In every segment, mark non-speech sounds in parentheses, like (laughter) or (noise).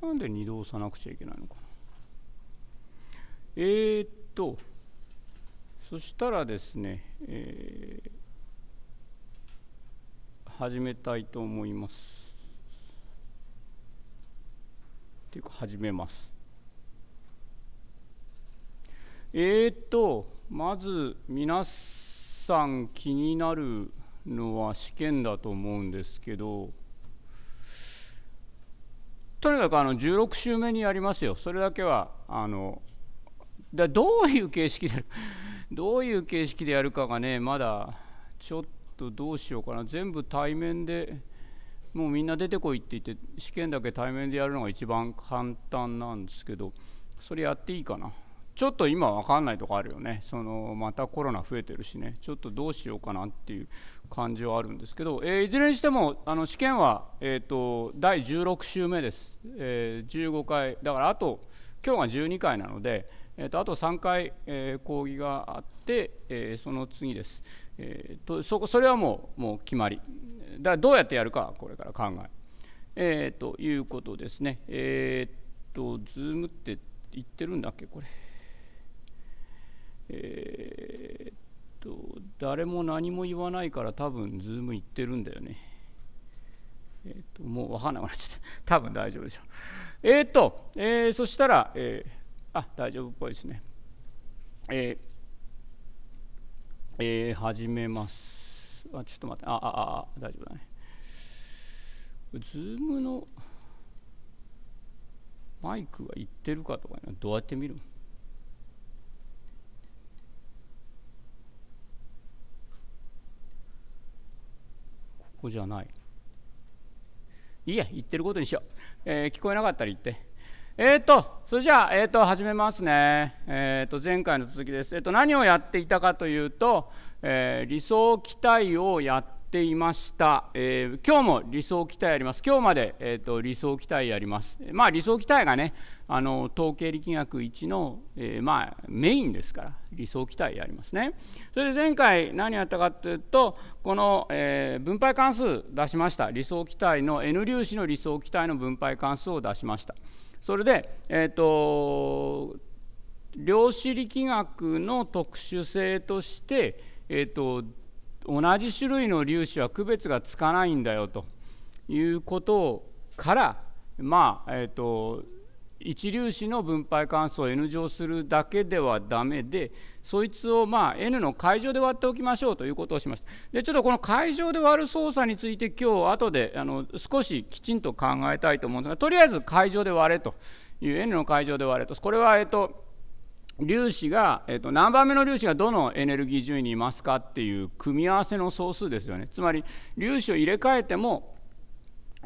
なんで二度押さなくちゃいけないのかな。えー、っと、そしたらですね、えー、始めたいと思います。っていうか、始めます。えー、っと、まず皆さん気になるのは試験だと思うんですけど、とにかくあの16週目にやりますよそれだけはあのだどういう形式でやる (laughs) どういう形式でやるかがねまだちょっとどうしようかな全部対面でもうみんな出てこいって言って試験だけ対面でやるのが一番簡単なんですけどそれやっていいかな。ちょっと今分かんないとこあるよねそのまたコロナ増えてるしねちょっとどうしようかなっていう感じはあるんですけど、えー、いずれにしてもあの試験は、えーと、第16週目です、えー、15回だからあと今日が12回なので、えーと、あと3回、えー、講義があって、えー、その次です、えーと、そこそれはもうもう決まりだからどうやってやるかこれから考ええー、ということですねえっ、ー、とズームって言ってるんだっけこれえー、っと誰も何も言わないから多分ズーム行ってるんだよねえー、っともう分かんなくなっちゃった (laughs) 多分大丈夫でしょうえー、っと、えそしたら、えー、あ大丈夫っぽいですねええ始めますあちょっと待ってあああ大丈夫だねズームのマイクがいってるかとかどうやって見るのこじゃないいいえ言ってることにしよう、えー、聞こえなかったら言ってえっ、ー、とそれじゃあ、えー、と始めますね、えー、と前回の続きです、えー、と何をやっていたかというと、えー、理想期待をやってていました、えー、今日も理想期待あります今日まで、えーと、理想期待やりますまあ理想期待がねあの統計力学1の、えー、まあ、メインですから理想期待やりますねそれで前回何やったかというとこの、えー、分配関数出しました理想期待の N 粒子の理想期待の分配関数を出しましたそれでえっ、と量子力学の特殊性としてえっ、と同じ種類の粒子は区別がつかないんだよということからまあえっ、ー、と一粒子の分配関数を n 乗するだけではダメでそいつをまあ n の階乗で割っておきましょうということをしましたでちょっとこの階乗で割る操作について今日後であの少しきちんと考えたいと思うんですがとりあえず階乗で割れという n の階乗で割れとこれはえっと粒子が、えー、と何番目の粒子がどのエネルギー順位にいますかっていう組み合わせの総数ですよねつまり粒子を入れ替えても、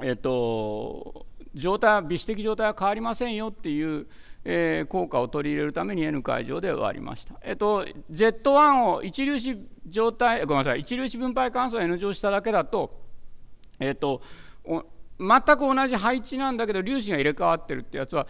えーと、状態は微子的状態は変わりませんよっていう、えー、効果を取り入れるために N 会場で割りました、えーと、Z1 を一粒子状態ごめんなさい一粒子分配関数を N 乗しただけだと,、えーと全く同じ配置なんだけど粒子が入れ替わってるってやつは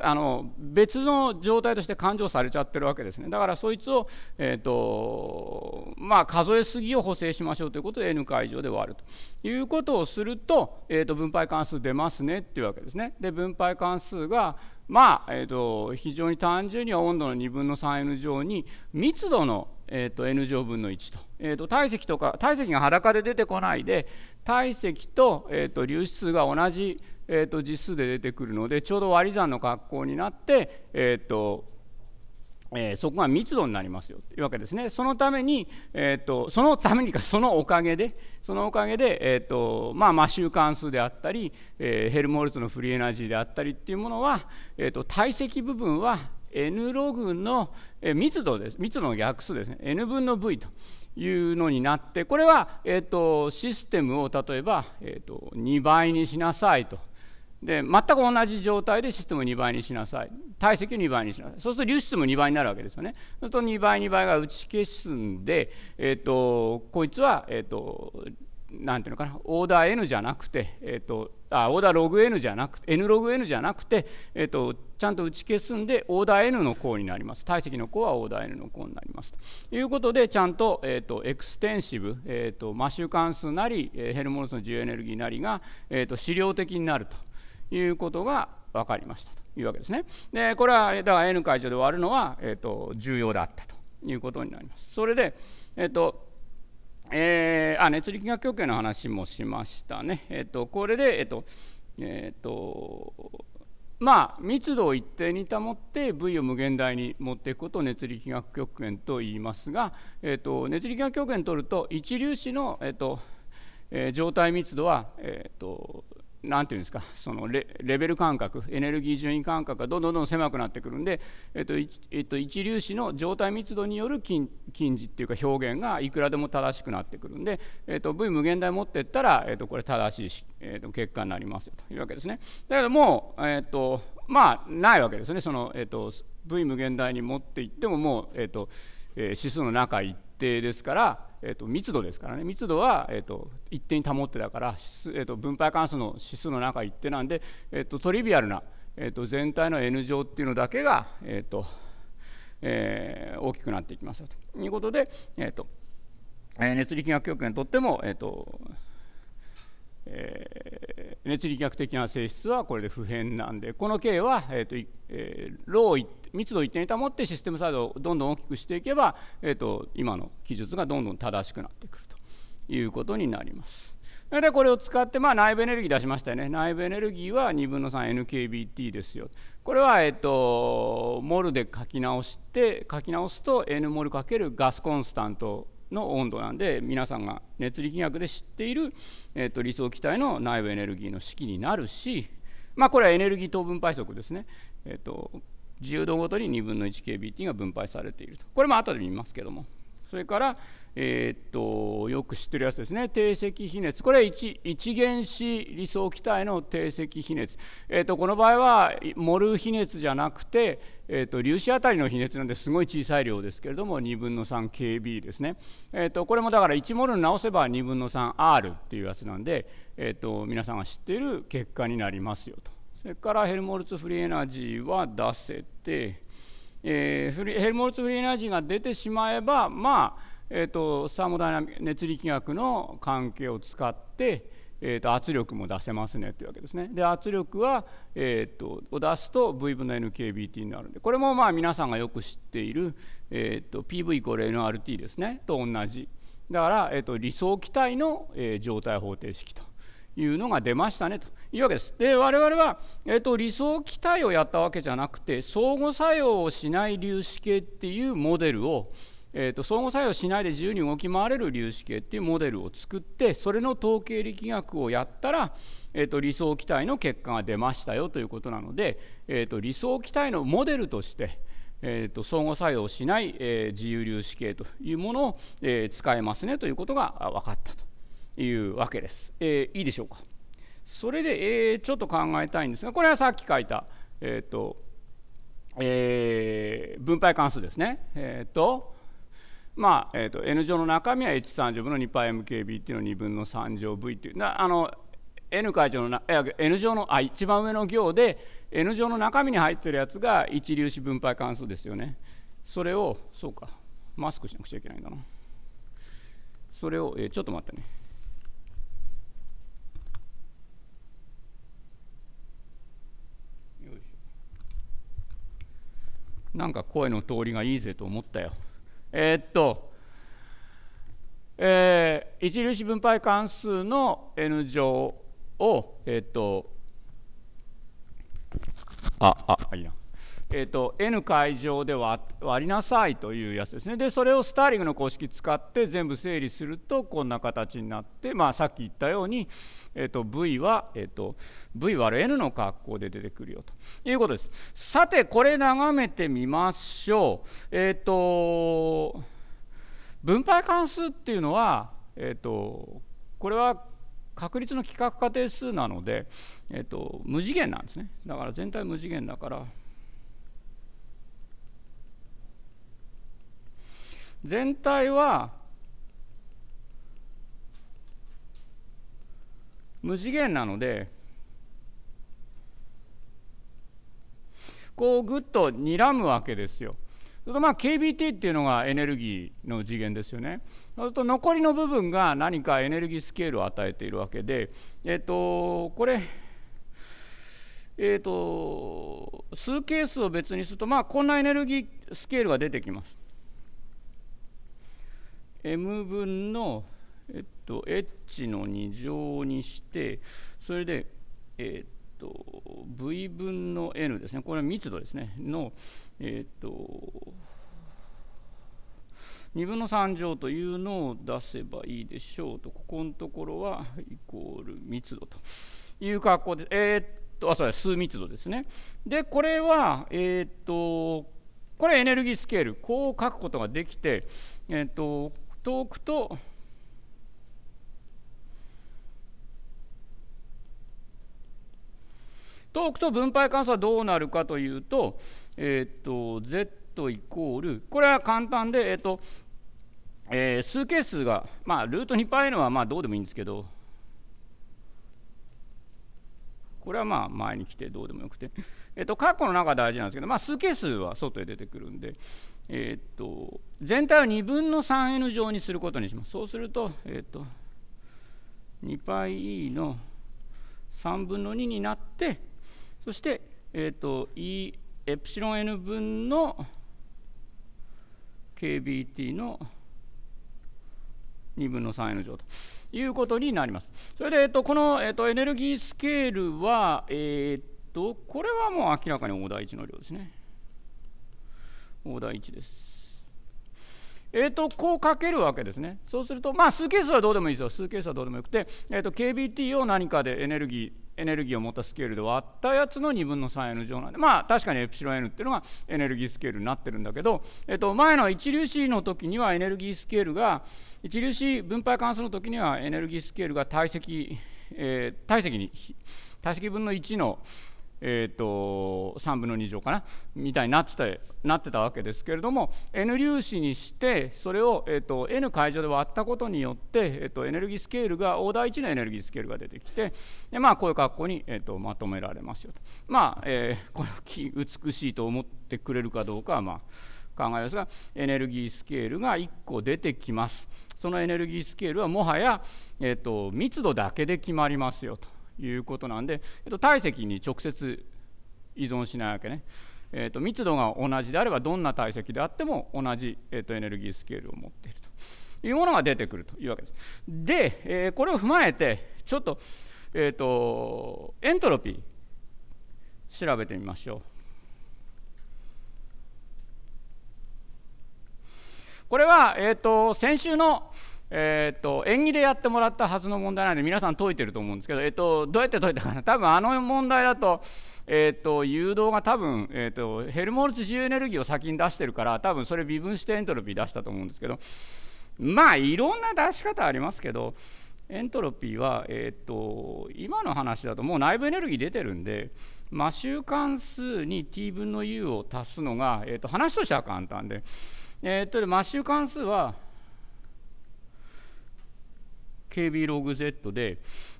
あの別の状態として勘定されちゃってるわけですねだからそいつを、えーとまあ、数え過ぎを補正しましょうということで n 解乗で割るということをすると,、えー、と分配関数出ますねっていうわけですね。で分配関数がまあえーと、非常に単純には温度の2分の 3n 乗に密度の、えーと、n 乗分の1と,、えーと、と体積とか体積が裸で出てこないで体積と,、えー、と流出が同じ、えー、と実数で出てくるのでちょうど割り算の格好になって、えー、とえー、そこが密度になりますよというわけですね。そのために、えーと、そのためにかそのおかげでそのおかげで、えーとまあ、マシュー関数であったり、えー、ヘルモルツのフリーエナジーであったりっていうものは、えーと、体積部分は n ログの密度です密度の逆数ですね n 分の v というのになってこれは、えーと、とシステムを例えば、えー、と2倍にしなさいとで全く同じ状態でシステムを2倍にしなさい体積を2倍にしなさいそうすると流出も2倍になるわけですよねそうすると2倍2倍が打ち消すんで、えーと、こいつは、えーと、なんていうのかなオーダー N じゃなくて、えーと、あオーダーログ N じゃなくて N ログ N じゃなくて、えー、とちゃんと打ち消すんでオーダー N の項になります体積の項はオーダー N の項になりますということでちゃんと,、えー、とエクステンシブ、えー、とマッシュ関数なりヘルモノスの自由エネルギーなりが、えー、と資料的になるということが分かりましたというわけですね。でこれはだから N 会場で終わるのは、えーと、重要だったということになります。それで、えーとえー、あ熱力学極計の話もしましたね。えーと、これで、えーとえーとまあ、密度を一定に保って V を無限大に持っていくことを熱力学極限と言いますが、えーと、熱力学極限取ると一粒子の、えーとえー、状態密度は、えーとんていうんですかそのレベル感覚エネルギー順位感覚がどんどんどん狭くなってくるんで、えっとえっと、一粒子の状態密度による近近似っていうか表現がいくらでも正しくなってくるんで、えっと、V 無限大持ってったら、えっと、これ正しい、えっと、結果になりますよというわけですね。だけどもう、えっと、まあないわけですねその、えっと、V 無限大に持っていってももう、えっとえー、指数の中行って定ですから、えー、と密度ですからね密度は、えー、と一定に保ってだから、えー、と分配関数の指数の中一定なんで、えー、とトリビアルな、えー、と全体の N 乗っていうのだけが、えーとえー、大きくなっていきますよということで、えーとえー、熱力学極限にとっても、えーとえ熱力学的な性質はこれで不変なんでこの K は、えーとえー、ロー密度を一定に保ってシステムサイドをどんどん大きくしていけば、えーと、今の記述がどんどん正しくなってくるということになります。でこれを使って、まあ、内部エネルギー出しましたよね内部エネルギーは2分の 3NKBT ですよこれは、えっと、モルで書き直して書き直すと N モル×ガスコンスタントの温度なんで皆さんが熱力学で知っている、えー、と理想気体の内部エネルギーの式になるし、まあ、これはエネルギー等分配則ですね、えー、と自由度ごとに2分の 1kBT が分配されているとこれも後で見ますけどもそれから、えー、っとよく知ってるやつですね定積比熱これ一一原子理想気体の定積比熱、えー、っとこの場合はモル比熱じゃなくて、えー、っと粒子あたりの比熱なんですごい小さい量ですけれども2分の 3kb ですね、えっとこれもだから1モル直せば2分の 3r っていうやつなんで、えっと皆さんが知っている結果になりますよとそれからヘルモルツフリーエナジーは出せて、えー、ヘルモルツフリーエナジーが出てしまえばまあえーと、サーモダイナミ熱力学の関係を使って、えーと、圧力も出せますねというわけですね。で圧力は、えーと、を出すと V 分の NKBT になるんでこれもまあ皆さんがよく知っている、えー、と PV イコール NRT ですねと同じだから、えー、と理想気体の、えー、状態方程式と。いうのが出ましたねというわけです。で我々は、えーと、と理想気体をやったわけじゃなくて相互作用をしない粒子系っていうモデルを、えーと、相互作用しないで自由に動き回れる粒子系っていうモデルを作ってそれの統計力学をやったら、えーと、理想気体の結果が出ましたよということなので、えーと、理想気体のモデルとして、えー、と相互作用しない、えー、自由粒子系というものを、えー、使えますねということが分かったというわけです。えー、いいでしょうか。それで、えー、ちょっと考えたいんですがこれはさっき書いた、えーとえー、分配関数ですね。えーとまあえーと、N 乗の中身は H3 乗分の 2πmkb っていうのを2分の3乗 v っていうなあの N 会乗のな N 乗のあ一番上の行で N 乗の中身に入ってるやつが一粒子分配関数ですよねそれをそうかマスクしなくちゃいけないんだなそれを、えー、ちょっと待ってねなんか声の通りがいいぜと思ったよ。えー、っと、えー、一粒子分配関数の n 乗を、えー、っと、あ、あ、いいや。えーと、N 会場で割りなさいというやつですねでそれをスターリングの公式使って全部整理するとこんな形になって、まあ、さっき言ったように、えーと、V は、えーと、V 割る N の格好で出てくるよということですさてこれ眺めてみましょうえっ、ー、と分配関数っていうのは、えー、とこれは確率の規格化定数なので、えー、と無次元なんですねだから全体無次元だから。全体は無次元なのでこうぐっと睨むわけですよ。まあ KBT っていうのがエネルギーの次元ですよね。そうすると残りの部分が何かエネルギースケールを与えているわけで、えっ、とこれ、えっ、と数係数を別にすると、まあ、こんなエネルギースケールが出てきます。m 分の、えっと、h の2乗にしてそれで、えっと、v 分の n ですねこれは密度ですねの、えっと、2分の3乗というのを出せばいいでしょうとここのところはイコール密度という格好でえっとあそうです数密度ですねでこれはえっとこれエネルギースケールこう書くことができて、えっと遠おくと遠くと分配関数はどうなるかというと、えっ、と、z イコール、これは簡単で、えっ、と、えー、数係数が、まあ、ルート2 π のはまあどうでもいいんですけど、これはまあ前に来てどうでもよくて、えっ、と、括弧の中は大事なんですけど、まあ、数係数は外へ出てくるんで、えー、っと全体を2分の 3n 乗にすることにします。そうすると、えー、っと 2πe の3分の2になってそして、えー、っと e エプシロン n 分の kbt の2分の 3n 乗ということになります。それで、えっと、この、えっと、エネルギースケールは、えっと、これはもう明らかにオーダー1の量ですね。大田一です。えーと、こう書けるわけですね。そうすると、まあ、数係数はどうでもいいですよ。数係数はどうでもよくて、えー KBT を何かでエネルギー、エネルギーを持ったスケールで割ったやつの2分の 3n 乗なんで、まあ、確かにエプシロン n っていうのがエネルギースケールになってるんだけど、えーと、と前の一粒子の時にはエネルギースケールが、一粒子分配関数の時にはエネルギースケールが体積、えー、体積に、体積分の1の、えーと、3分の2乗かなみたいになってたなってたわけですけれども N 粒子にしてそれを、えーと、N 会場で割ったことによって、えーと、エネルギースケールがオーダー1のエネルギースケールが出てきてで、まあ、こういう格好に、えー、とまとめられますよと。まあえー、(laughs) これ美しいと思ってくれるかどうかは、まあ、考えますがエネルギースケールが1個出てきます。そのエネルギースケールはもはや、えー、と密度だけで決まりますよと。いうことなんで、えっと、体積に直接依存しないわけね。えっと密度が同じであればどんな体積であっても同じ、えっとエネルギースケールを持っているというものが出てくるというわけです。で、えー、これを踏まえてちょっと,、えー、とエントロピー調べてみましょう。これは、えー、と先週のえーと、縁起でやってもらったはずの問題なんで皆さん解いてると思うんですけど、えーと、どうやって解いたかな多分あの問題だと,、えーと、誘導が多分、えー、とヘルモルツ自由エネルギーを先に出してるから多分それ微分してエントロピー出したと思うんですけどまあいろんな出し方ありますけどエントロピーは、えー、と今の話だともう内部エネルギー出てるんで。摩周関数に t 分の u を足すのが、えー、と話としては簡単で、えー、とマシュ関数は kb ログ z で、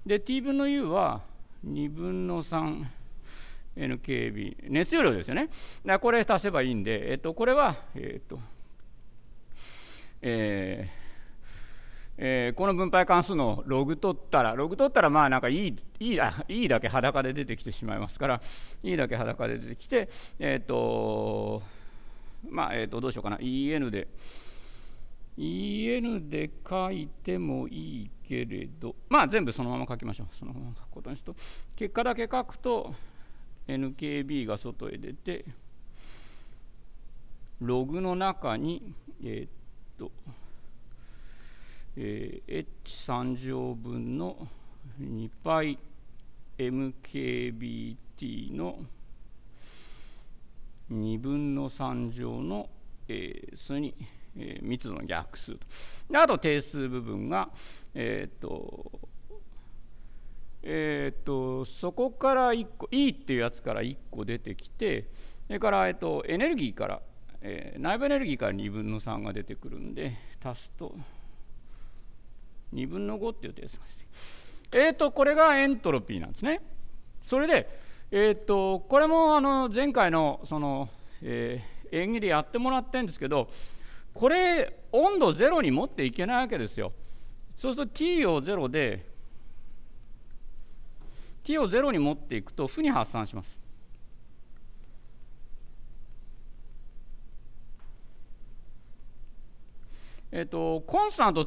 で、t 分の u は2分の 3nkb、熱容量ですよね。これ足せばいいんで、えっと、これは、えっと、えーえー、この分配関数のログ取ったら、ログ取ったら、まあなんかいい、いいあいいだけ裸で出てきてしまいますから、いいだけ裸で出てきて、えっ、ー、と、まあ、えっ、ー、と、どうしようかな、en で、EN で書いてもいいけれど、まあ全部そのまま書きましょう。そのまま書くことにすると、結果だけ書くと、NKB が外へ出て、ログの中に、えー、っと、えー、H3 乗分の 2πMKBT の2分の3乗の、えー、そに、えー、密度の逆数あと定数部分が、えー、っとえー、っとそこから1個 E っていうやつから1個出てきてそれから、えっと、エネルギーから、えー、内部エネルギーから2分の3が出てくるんで足すと2分の5っていう定数が出てえっとこれがエントロピーなんですね。それで、えー、っとこれもあの前回のその、えー、演技でやってもらってるんですけどこれ温度ゼロに持っていけないわけですよそうすると t を0で t を0に持っていくと負に発散しますえっとコンスタント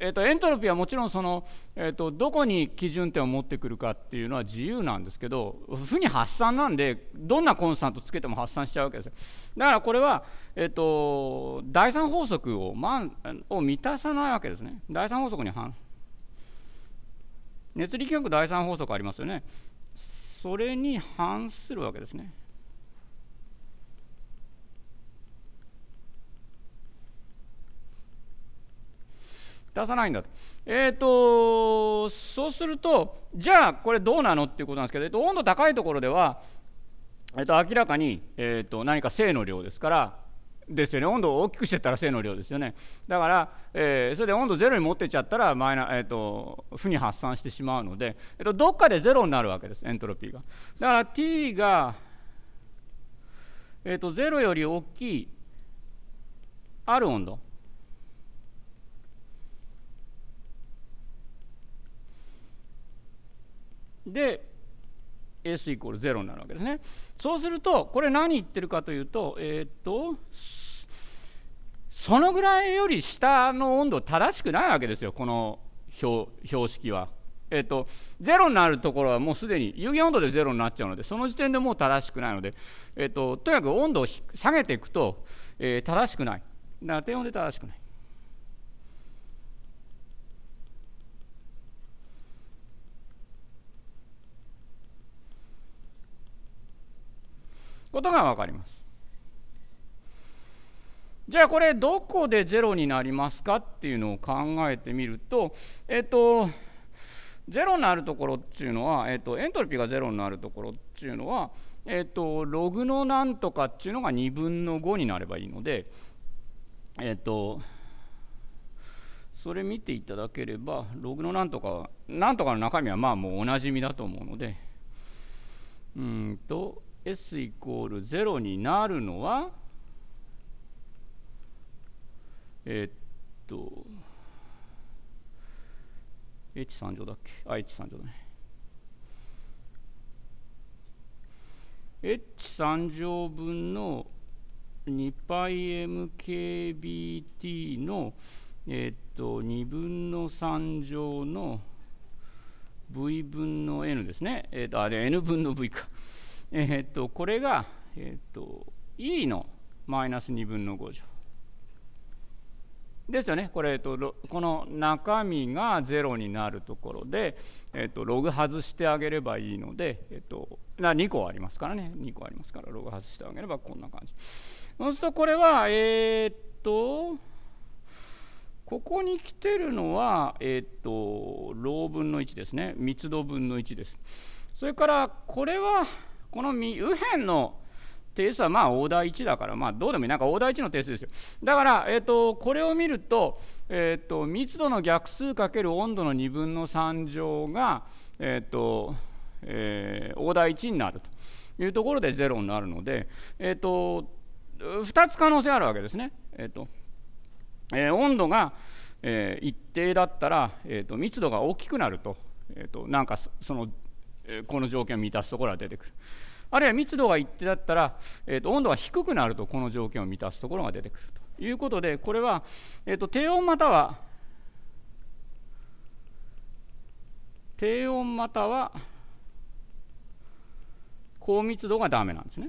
えーと、エントロピーはもちろんその、えーと、どこに基準点を持ってくるかっていうのは自由なんですけど負に発散なんでどんなコンスタントつけても発散しちゃうわけですよだからこれは、えーと、と第3法則を満を満たさないわけですね第3法則に反熱力学第3法則ありますよねそれに反するわけですね出さないんだと。えーと、そうするとじゃあこれどうなのっていうことなんですけど、えと温度高いところでは、えっと明らかに、えー、と何か正の量ですからですよね温度を大きくしてたら正の量ですよねだから、えー、それで温度ゼロに持ってっちゃったらマイナ、えーと、負に発散してしまうので、えっと、どっかでゼロになるわけですエントロピーがだから t が、えーと、ゼ0より大きいある温度で S イコール0になるわけですね。そうするとこれ何言ってるかというとえー、っとそのぐらいより下の温度正しくないわけですよこの標識は。えっと0になるところはもうすでに有限温度で0になっちゃうのでその時点でもう正しくないので、えっととにかく温度を下げていくと、えー、正しくない。だから低温で正しくない。ことが分かります。じゃあこれどこで0になりますかっていうのを考えてみるとえっと0になるところっていうのは、えっと、エントロピーが0になるところっていうのは、えっと、ログのなんとかっていうのが2分の5になればいいので、えっと、それ見ていただければログのなんとかなんとかの中身はまあもうおなじみだと思うのでうんと s イコール0になるのはえっと h3 乗だっけあ h3 乗だね h3 乗分の 2πmkbt のえっと2分の3乗の v 分の n ですね、えっとあれ n 分の v かえっとこれが、えっと e のマイナス2分の5乗ですよねこれ、えっと、この中身が0になるところで、えっと、ログ外してあげればいいので、えっと、な2個ありますからね2個ありますからログ外してあげればこんな感じそうするとこれはえー、っとここに来てるのはえー、っとロー分の1ですね密度分の1ですそれからこれはこの右辺の定数はまあオーダー1だから、まあ、どうでもいい、なんかオーダー1の定数ですよ。だから、えーと、これを見ると,、えーと、密度の逆数かける温度の2分の3乗が、えーとえー、オーダー1になるというところで0になるので、えーと、と2つ可能性あるわけですね。えーとえー、温度が、えー、一定だったら、えー、と密度が大きくなると,、えー、となんかそのこの条件を満たすところが出てくるあるいは密度が一定だったら、えー、と温度が低くなるとこの条件を満たすところが出てくるということでこれは、えー、と低温または低温または高密度がダメなんですね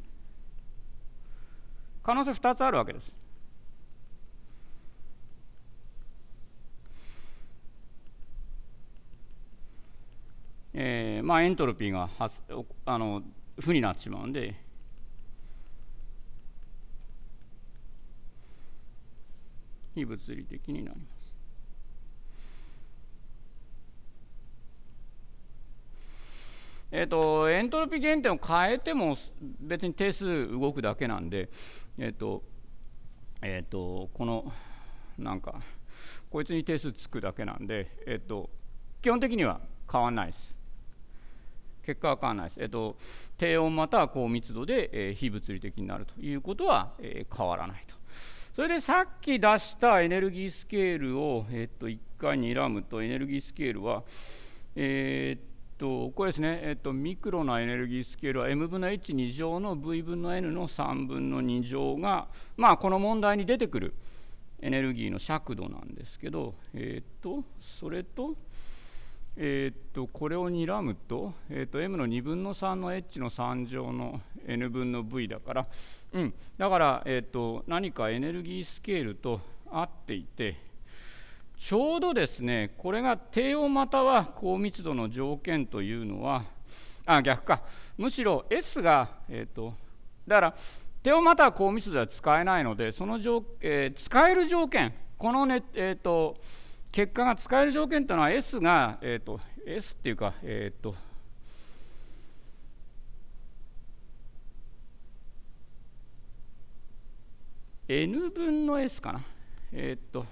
可能性2つあるわけですえー、まあ、エントロピーがあの負になっちまうんで、非物理的になります。えーと、エントロピー原点を変えても別に定数動くだけなんで、えーとえーと、このなんかこいつに定数つくだけなんで、えーと基本的には変わらないです。結果は変わらないです、えっと、低温または高密度で、えー、非物理的になるということは、えー、変わらないと。それでさっき出したエネルギースケールを、えっと、1回にらむとエネルギースケールは、えー、っとこれですね、えっと、ミクロなエネルギースケールは m 分の h2 乗の v 分の n の3分の2乗が、まあ、この問題に出てくるエネルギーの尺度なんですけど、えっとそれとえっとこれを睨むと,、えっと m の2分の3の h の3乗の n 分の v だから、うん、だから、えっと何かエネルギースケールと合っていてちょうどですねこれが低温または高密度の条件というのはあ逆かむしろ S が、えっとだから低温または高密度では使えないのでそのえー、使える条件このねえっと結果が使える条件というのは S が、えーと、S っていうか、えっ、ー、と n 分の s かな。えっ、ー、と、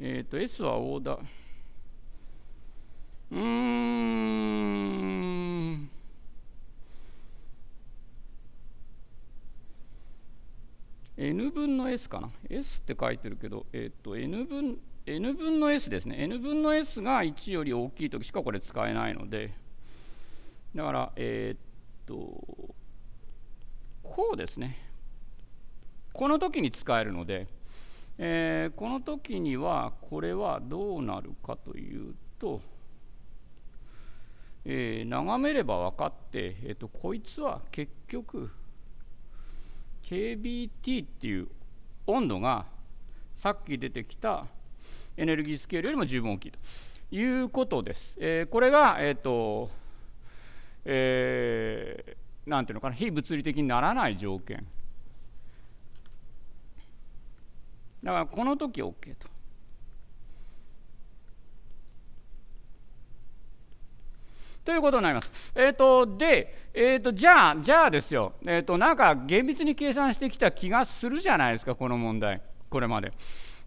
えっ、ー、と、s はオーダー。うーん。n 分の s かな s って書いてるけど、えっ、と n 分 n 分の s ですね n 分の s が1より大きい時しかこれ使えないのでだからえっ、とこうですねこの時に使えるので、えー、この時にはこれはどうなるかというと、えー、眺めれば分かって、えーとこいつは結局 KBT っていう温度がさっき出てきたエネルギースケールよりも十分大きいということです。えー、これが、えーとえー、なんていうのかな非物理的にならない条件だからこの時 OK と。ということになります。えーと、で、えーと、じゃあ、じゃあですよ、えーと、なんか厳密に計算してきた気がするじゃないですか、この問題、これまで。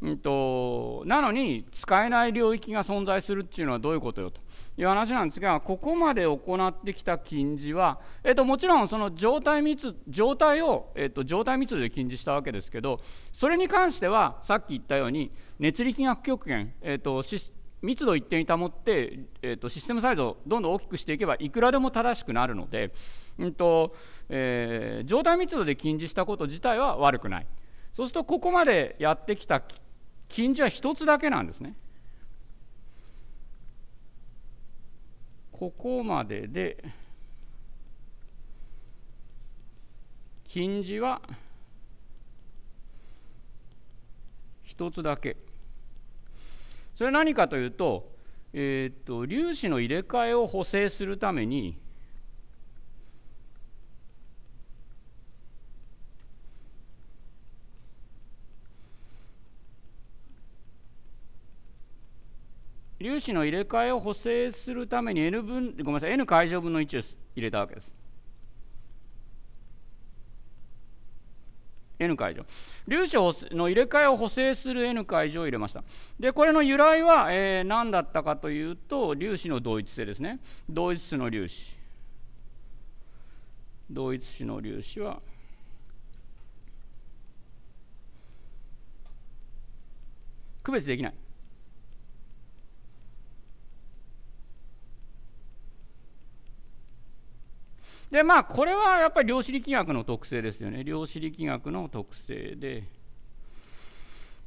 うんと、なのに、使えない領域が存在するっていうのはどういうことよという話なんですが、ここまで行ってきた禁似は、えーと、もちろんその状態密状態を、えー、と状態密度で禁似したわけですけど、それに関しては、さっき言ったように、熱力学極限、えーと密度を一定に保って、えーと、システムサイズをどんどん大きくしていけばいくらでも正しくなるので、うんとえー、状態密度で禁止したこと自体は悪くないそうするとここまでやってきた禁止は1つだけなんですねここまでで禁止は1つだけ。それは何かというと,、えー、っと粒子の入れ替えを補正するために粒子の入れ替えを補正するために n 分ごめんなさい n 解乗分の1を入れたわけです。N 会場粒子の入れ替えを補正する N 会場を入れましたでこれの由来は、えー、何だったかというと粒子の同一性ですね同一種の粒子同一種の粒子は区別できないでまあこれはやっぱり量子力学の特性ですよね量子力学の特性で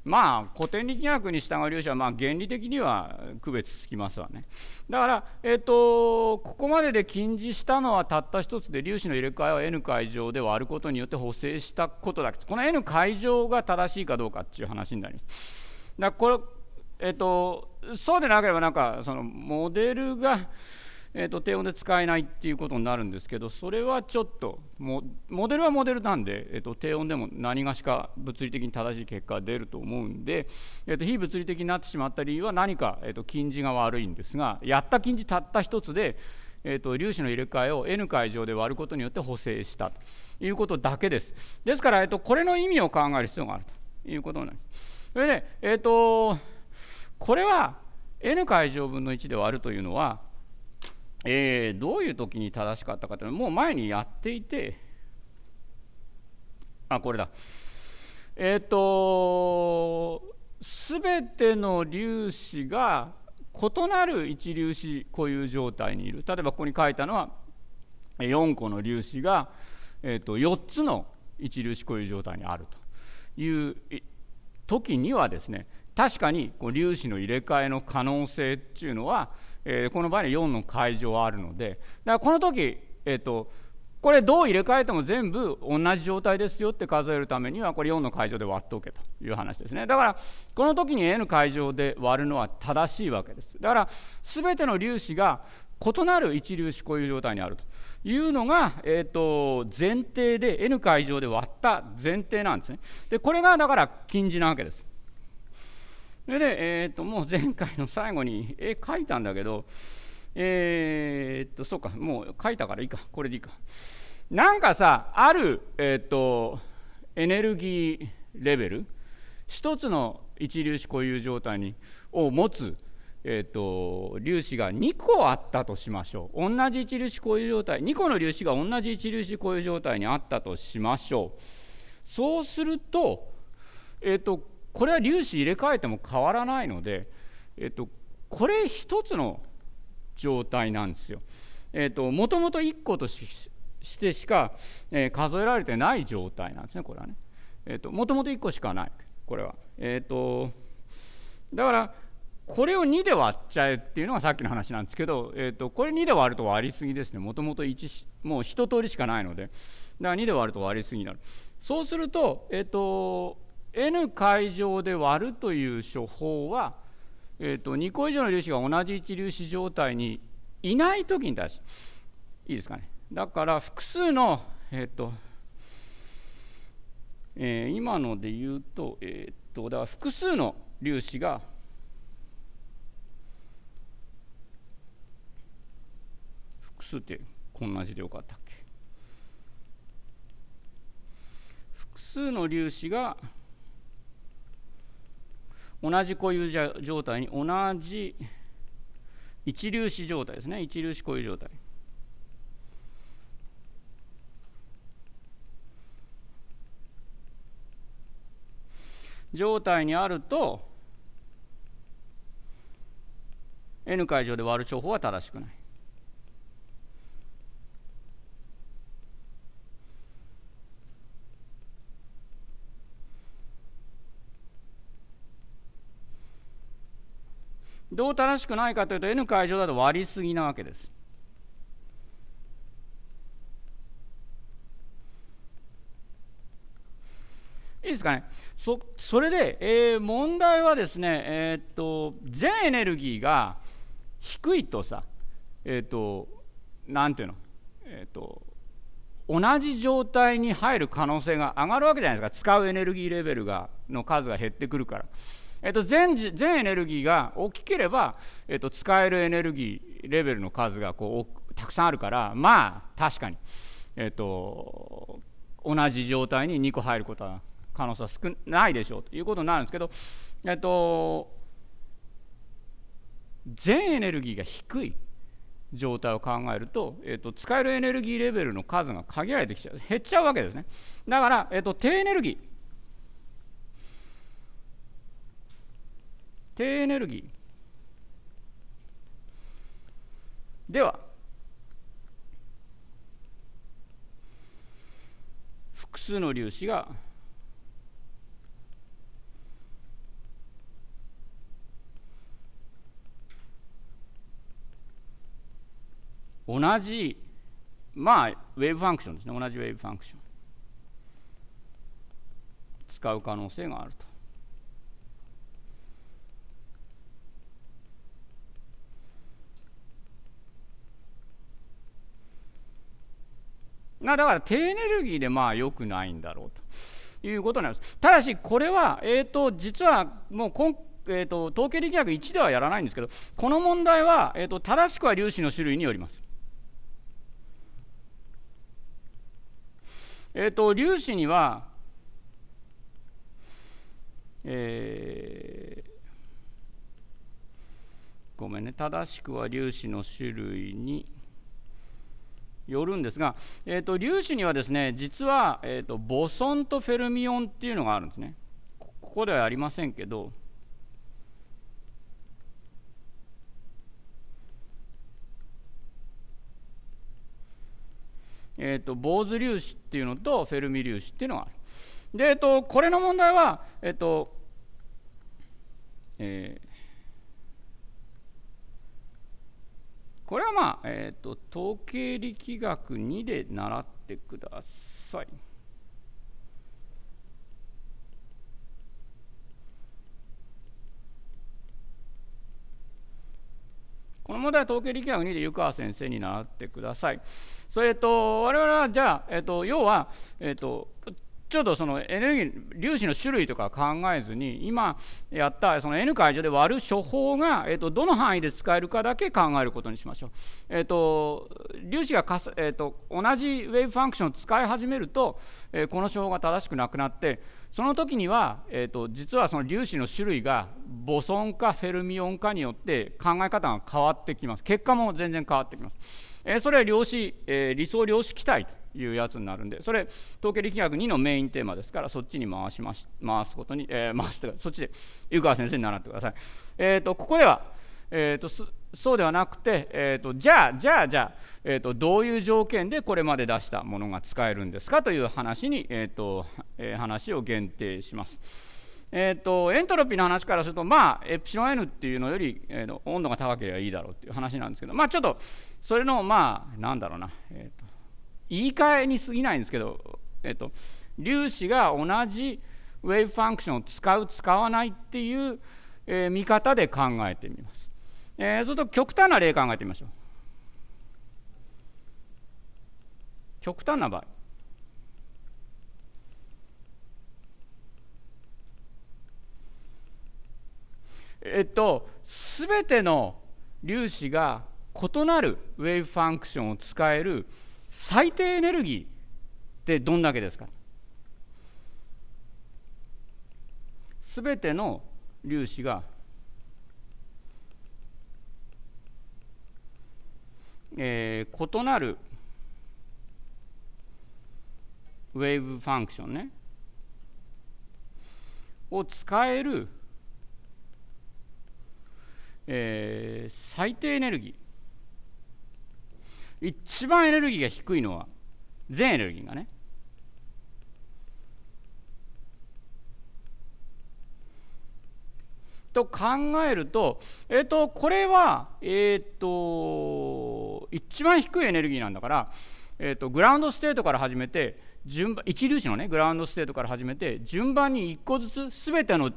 まあ古典力学に従う粒子はまあ原理的には区別つきますわねだから、えーと、ここまでで禁じしたのはたった一つで粒子の入れ替えは N 階乗で割ることによって補正したことだけこの N 階乗が正しいかどうかっていう話になりますだからこれえっと、そうでなければなんかそのモデルがえーと、低温で使えないっていうことになるんですけどそれはちょっとモデルはモデルなんで、えーと、低温でも何がしか物理的に正しい結果が出ると思うんで、えーと、非物理的になってしまった理由は何か、えー、と近似が悪いんですがやった近似たった一つで、えー、と粒子の入れ替えを N 階上で割ることによって補正したということだけです。ですから、えー、とこれの意味を考える必要があるということになります。それで、えー、とこれは N 階乗分の1で割るというのはえー、どういう時に正しかったかというのはもう前にやっていてあこれだえっ、ー、と全ての粒子が異なる一粒子固有状態にいる例えばここに書いたのは4個の粒子が、えー、と4つの一粒子固有状態にあるという時にはですね確かにこう粒子の入れ替えの可能性っていうのはえー、この場合に4の階乗はあるのでだからこの時、えーと、これどう入れ替えても全部同じ状態ですよって数えるためにはこれ4の階乗で割っておけという話ですねだからこの時に n 階乗で割るのは正しいわけですだから全ての粒子が異なる一粒子こういう状態にあるというのが、えーと、と前提で n 階乗で割った前提なんですねでこれがだから禁じなわけですそれで、えー、ともう前回の最後に絵描いたんだけど、えー、っと、そうか、もう描いたからいいか、これでいいか。なんかさ、ある、えー、っと、エネルギーレベル、一つの一粒子固有状態にを持つ、えー、っと粒子が2個あったとしましょう。同じ一粒子固有状態、2個の粒子が同じ一粒子固有状態にあったとしましょう。そうすると、えー、っとこれは粒子入れ替えても変わらないので、えっと、これ一つの状態なんですよ。えっと、もともと1個としてしか、えー、数えられてない状態なんですね、これはね。えっと、もともと1個しかない、これは。えっと、だから、これを2で割っちゃえっていうのがさっきの話なんですけど、えー、とこれ2で割ると割りすぎですねもともと1もう一通りしかないのでだから2で割ると割りすぎになるそうすると,、えー、と N 階乗で割るという処方は、えーと、2個以上の粒子が同じ一粒子状態にいない時に対しいいですかねだから複数のえっ、ー、と、えー、今ので言うとえっ、ー、とだから複数の粒子が複数ってこんな字でよかったっけ複数の粒子が同じ固有状態に同じ一粒子状態ですね一粒子固有状態状態にあると N 会場で割る長方は正しくないどう正しくないかというと N 解乗だと割りすぎなわけです。いいですかねそそれで、えー、問題はですね、えー、っと全エネルギーが低いとさ、えー、っとなんていうの、えっと同じ状態に入る可能性が上がるわけじゃないですか使うエネルギーレベルがの数が減ってくるから。えっと、全全エネルギーが大きければ、えっと、使えるエネルギーレベルの数がこうたくさんあるからまあ確かに、えっと、同じ状態に2個入ることは可能性は少ないでしょうということになるんですけど、えっと、全エネルギーが低い状態を考えると,、えー、と使えるエネルギーレベルの数が限られてきちゃう減っちゃうわけですねだから、えー、と低エネルギー低エネルギーでは複数の粒子が同じまあウェーブファンクションですね同じウェーブファンクション使う可能性があると。だから低エネルギーでまあ良くないんだろうということなんです。ただしこれは、えーと、実はもうえーと、統計力学1ではやらないんですけどこの問題は、えーと、正しくは粒子の種類によります。えーと、と粒子には、えー、ごめんね正しくは粒子の種類によるんですが、えーと、粒子にはですね実は、えーと、ボソンとフェルミオンっていうのがあるんですねここではありませんけどえーと、と坊主粒子っていうのとフェルミ粒子っていうのがあるで、えー、とこれの問題はえっ、ー、とえーこれはまあ、えーと、統計力学2で習ってください。この問題は統計力学2で湯川先生に習ってください。それと我々はじゃあ、えーと、要は、えーとちょっとそのエネルギー粒子の種類とか考えずに今やったその N 解除で割る処方が、えっとどの範囲で使えるかだけ考えることにしましょう。えっと粒子がかえっと同じウェーブファンクションを使い始めると、えー、この処方が正しくなくなってその時には、えっと実はその粒子の種類がボソンかフェルミオンかによって考え方が変わってきます。結果も全然変わってきます。えそれは量子、え理想量子機体というやつになるんでそれ統計力学2のメインテーマですからそっちに回しまし回すことに、え回すというかそっちで湯川先生に習ってください。えーと、ここでは、えーと、そうではなくて、えーと、じゃあじゃあじゃあ、えー、とどういう条件でこれまで出したものが使えるんですかという話に、えーとえー、話を限定します。えーと、エントロピーの話からすると、まあ、エプシロン N っていうのより、えー、温度が高ければいいだろうっていう話なんですけど、まあ、ちょっとそれのまあなんだろうな、えーと、言い換えに過ぎないんですけど、えーと、粒子が同じウェーブファンクションを使う使わないっていう、えー、見方で考えてみます、えー、そると極端な例考えてみましょう極端な場合えっと全ての粒子が異なるウェーブファンクションを使える最低エネルギーってどんだけですかすべての粒子が、えー、異なるウェーブファンクションねを使える、えー、最低エネルギー一番エネルギーが低いのは全エネルギーがねと考えると、えーと、これは、えーと、一番低いエネルギーなんだから、えーと、グラウンドステートから始めて順番一粒子のねグラウンドステートから始めて順番に1個ずつ全ての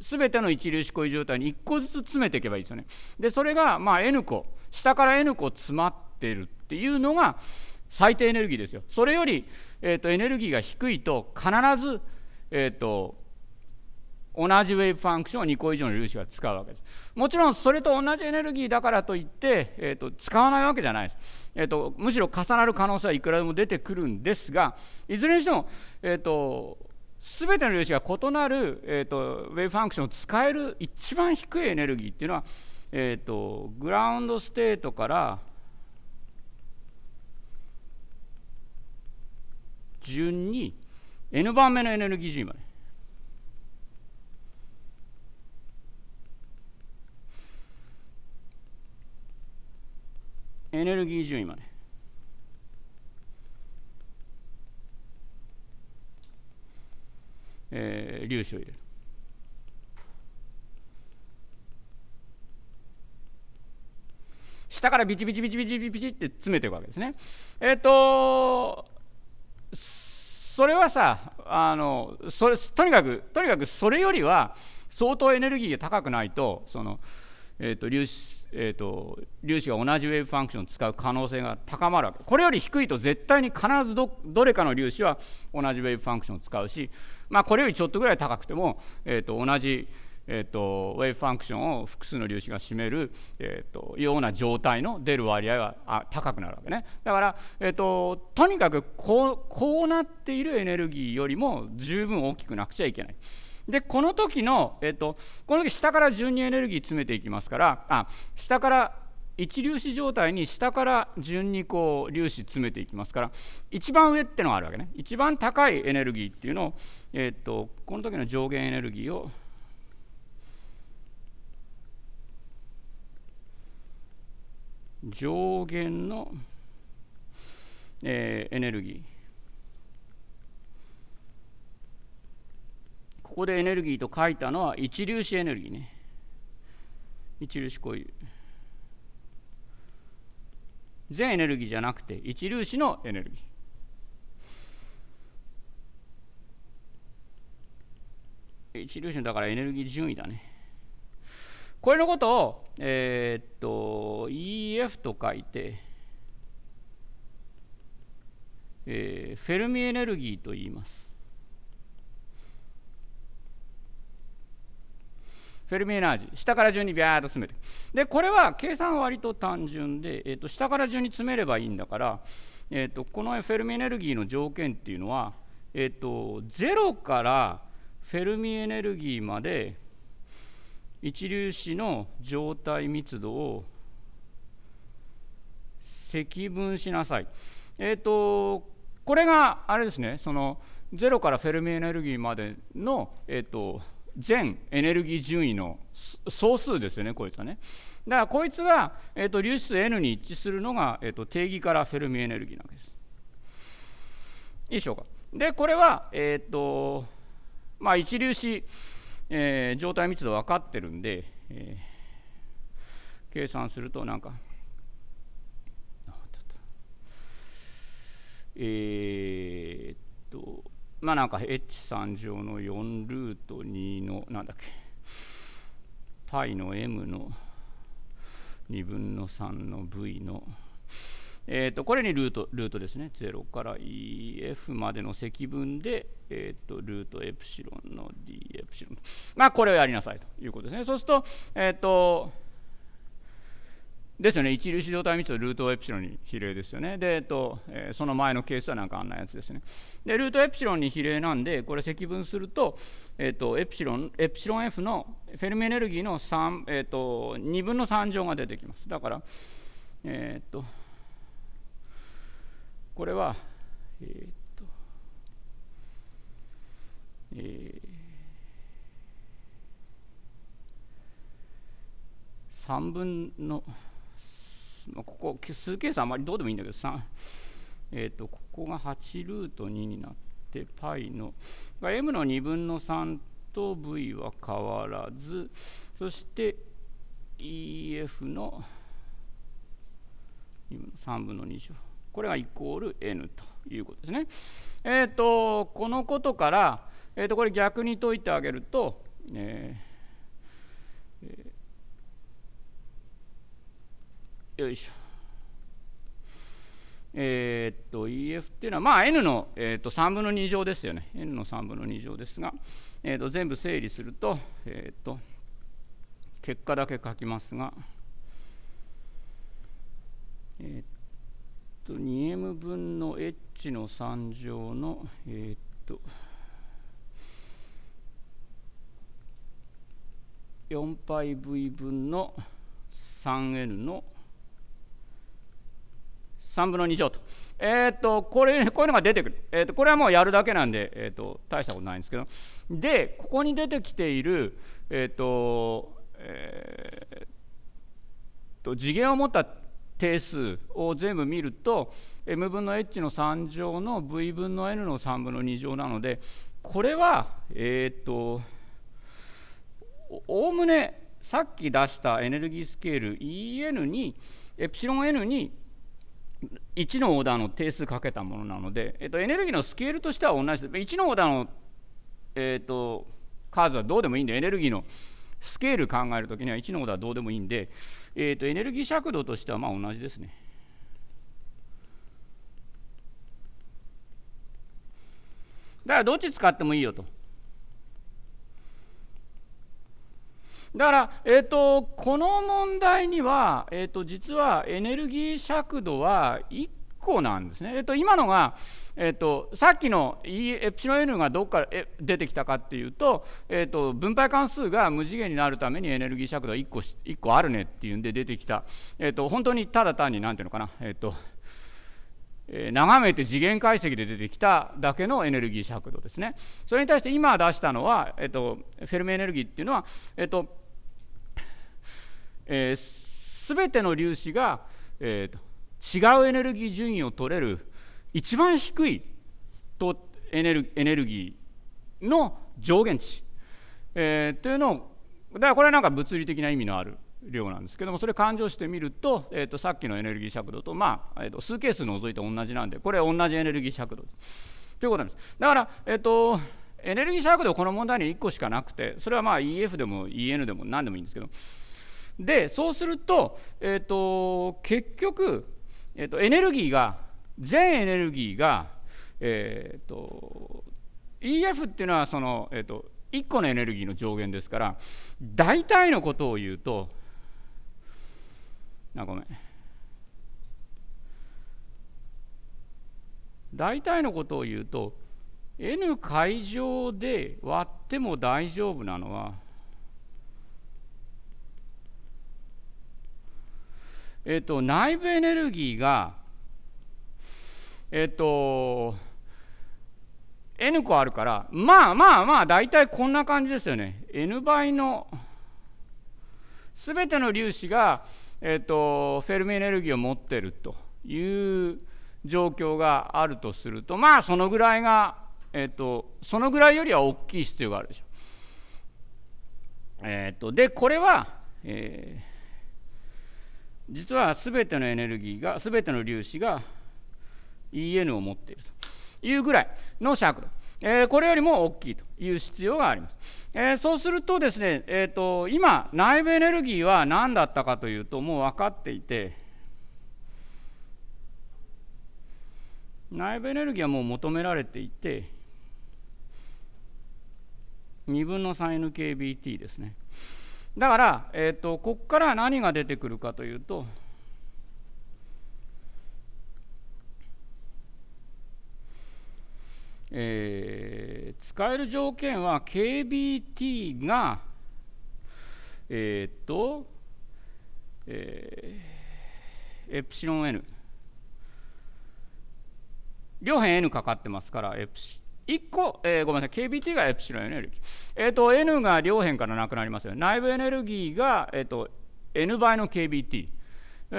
全ての一粒子固有状態に1個ずつ詰めていけばいいですよね。でそれがまあ N 個下から N 個詰まってているっていうのが最低エネルギーですよ。それより、えーと、エネルギーが低いと必ず、えーと、同じウェーブファンクションを2個以上の粒子が使うわけです。もちろんそれと同じエネルギーだからといって、えーと、使わないわけじゃないです、えーと。むしろ重なる可能性はいくらでも出てくるんですがいずれにしても、えー、と全ての粒子が異なる、えーと、ウェーブファンクションを使える一番低いエネルギーっていうのは、えーとグラウンドステートから、順に N 番目のエネルギー G まで。エネルギー順位まで。えー、粒子を入れる。下からビチビチビチビチビチって詰めていくわけですね。えっ、ー、とそれはさあのそれとにかくとにかくそれよりは相当エネルギーが高くないとその、えーと粒子えーと、粒子が同じウェーブファンクションを使う可能性が高まるわけこれより低いと絶対に必ずどれかの粒子は同じウェーブファンクションを使うし、まあ、これよりちょっとぐらい高くても、えーと同じえーと、ウェーブファンクションを複数の粒子が占める、えーと、ような状態の出る割合は高くなるわけねだから、えーと、とにかくこうこうなっているエネルギーよりも十分大きくなくちゃいけない。でこの時の、えっ、ー、と、この時下から順にエネルギー詰めていきますからあ下から一粒子状態に下から順にこう粒子詰めていきますから一番上ってのがあるわけね一番高いエネルギーっていうのを、えー、っとこの時の上限エネルギーを上限の、えー、エネルギーここでエネルギーと書いたのは一粒子エネルギーね一粒子こういう全エネルギーじゃなくて一粒子のエネルギー一粒子のだからエネルギー順位だねこれのことを、えー、っと、EF と書いて、えー、フェルミエネルギーと言います。フェルミエナージ下から順にビャーッと詰める。で、これは計算は割と単純で、えー、っと下から順に詰めればいいんだから、えー、っとこのフェルミエネルギーの条件っていうのは、えー、っと0からフェルミエネルギーまで一粒子の状態密度を積分しなさい。えーと、これがあれですねその0からフェルミエネルギーまでの、えーと、全エネルギー順位の総数ですよねこいつはね。だからこいつが、えーと、粒子数 n に一致するのが、えー、と定義からフェルミエネルギーなわけです。いいでしょうか。でこれは、えーとまあ、一粒子えー、状態密度分かってるんで、えー、計算するとなんかえー、っとまあなんか H3 乗の4ルート2のなんだっけ π の m の2分の3の v のえーと、これにルートルートですね0から EF までの積分で、えーと、ルートエプシロンの D エプシロンまあこれをやりなさいということですねそうすると,、えーと、ですよね一粒子状態密度ルートエプシロンに比例ですよねで、えーとえー、その前のケースはなんかあんなやつですねでルートエプシロンに比例なんでこれ積分すると,、えー、とエプシロンエプシロン F のフェルミエネルギーの3、えー、と2分の3乗が出てきますだからえっ、ー、とこれは、えー、っと、えー、3分の、ここ、数計算あまりどうでもいいんだけど、三えー、っと、ここが8ルート2になって、π の、m の2分の3と v は変わらず、そして EF の2分の3分の2乗。これがイコール n ということですね。えーと、このことから、えー、とこれ逆に解いてあげると、えーえー、よいしょ。えー、っと EF っていうのは、まあ、N の、えー、っと3分の2乗ですよね N の3分の2乗ですが、えー、っと全部整理すると,、えっと結果だけ書きますが、えっと 2m 分の h の3乗のえー、っと4 π v 分の 3n の3分の2乗と。えっ、ー、と、これ、こういうのが出てくる。えっ、ー、と、これはもうやるだけなんで、えっ、ー、と、大したことないんですけど。で、ここに出てきている、えっ、と、えっと、次元を持った定数を全部見ると m 分の h の3乗の v 分の n の3分の2乗なのでこれはえっ、とおおむねさっき出したエネルギースケール EN にエプシロン N に1のオーダーの定数かけたものなので、えっと、エネルギーのスケールとしては同じで1のオーダーの、えっと、数はどうでもいいんでエネルギーのスケール考えるときには1のオーダーどうでもいいんでえーと、エネルギー尺度としてはまあ同じですね。だからどっち使ってもいいよと。だから、えーと、この問題には、えーと、実はエネルギー尺度は1個なんですね。えっと、今のが、えっと、さっきの E エプシロン N がどこから出てきたかっていうと、えっと、分配関数が無次元になるためにエネルギー尺度は1個 ,1 個あるねっていうんで出てきた、えっと、本当にただ単に何ていうのかな、えっとえ眺めて次元解析で出てきただけのエネルギー尺度ですね。それに対して今出したのは、えっと、フェルメエネルギーっていうのは、えっとえー、全ての粒子が、えっと違うエネルギー順位を取れる一番低いとエネルエネルギーの上限値、えー、というのをだからこれはなんか物理的な意味のある量なんですけどもそれ勘定してみると,、えー、とさっきのエネルギー尺度と,、まあえー、と数係数除いて同じなんでこれ同じエネルギー尺度ということなんです。だから、えーと、エネルギー尺度この問題に1個しかなくてそれはまあ EF でも EN でも何でもいいんですけどでそうすると,、えーと結局えーと、エネルギーが全エネルギーが、えーと、EF っていうのはその、えーと、1個のエネルギーの上限ですから大体のことを言うとなごめん大体のことを言うと N 会場で割っても大丈夫なのはえっと、内部エネルギーが、えっと、N 個あるから、まあまあまあ、大体こんな感じですよね。N 倍の、すべての粒子が、えっと、フェルミエネルギーを持ってるという状況があるとすると、まあ、そのぐらいが、えっと、そのぐらいよりは大きい必要があるでしょ。えっと、で、これは、えー実は全てのエネルギーが全ての粒子が EN を持っているというぐらいの尺度、えー、これよりも大きいという必要があります、えー、そうするとですね、えーと、今内部エネルギーは何だったかというともう分かっていて内部エネルギーはもう求められていて2分の 3NKBT ですねだから、えーと、ここから何が出てくるかというとえー、使える条件は KBT がえっ、ー、と、えー、エプシロン N 両辺 N かかってますからエプシ1個、えー、ごめんなさい、KBT がエプシロンエネルギー。えっ、ー、N が両辺からなくなりますよ。内部エネルギーが、えっ、ー、と、N 倍の KBT。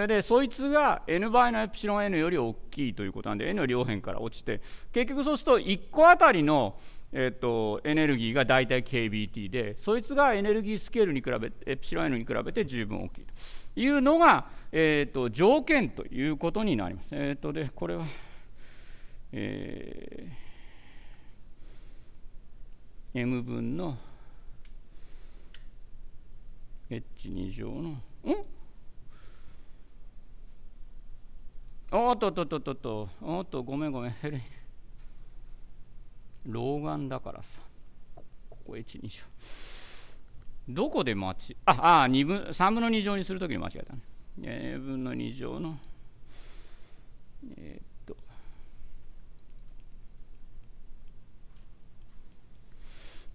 で、そいつが N 倍のエプシロン N より大きいということなんで、N 両辺から落ちて、結局そうすると1個あたりの、えっ、ー、と、エネルギーが大体 KBT で、そいつがエネルギースケールに比べエプシロン N に比べて十分大きいというのが、えっ、ー、と、条件ということになります。えっ、ー、と、で、これは、えー m 分の h2 乗のうんおっとっとっとっととおっとごめんごめん (laughs) 老眼だからさここ h2 乗どこで間違ああ2分3分の2乗にするときに間違えたね a 分の2乗のえー、っ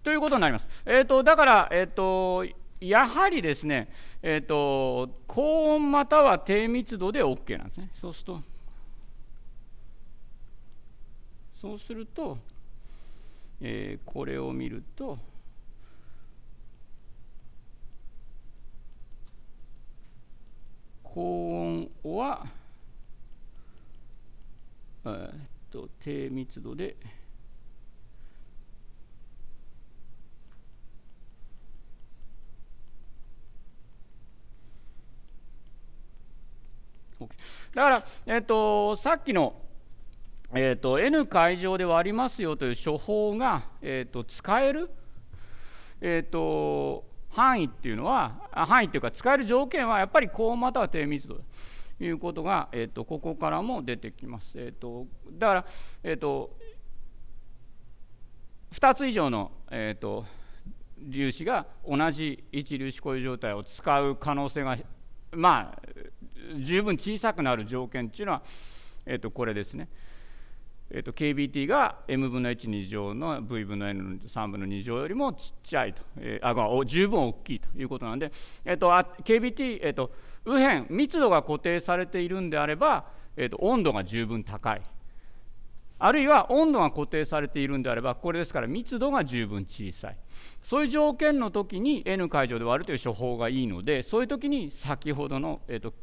ということになります。えーと、だから、えーと、やはりですね、えーと、高温または低密度で OK なんですね。そうするとそうすると、えー、これを見ると。高温は、えー、っと低密度でだから、えーと、さっきの、えーと、N 会場で割りますよという処方が、えーと、使える、えー、と範囲っていうのは範囲っていうか使える条件はやっぱり高または低密度ということが、えー、とここからも出てきます。えー、とだから、えー、と2つ以上の、えー、と粒子が同じ一粒子固有状態を使う可能性がまあ十分小さくなる条件っていうのは、えー、とこれですね。えー、KBT が m 分の1 2乗の v 分の n の3分の2乗よりもちっちゃいと、えー、あ十分大きいということなんで、えーと、と KBT、えーと、と右辺密度が固定されているんであれば、えーと、と温度が十分高いあるいは温度が固定されているんであればこれですから密度が十分小さいそういう条件の時に n 解除で割るという処方がいいのでそういう時に先ほどの、えー、と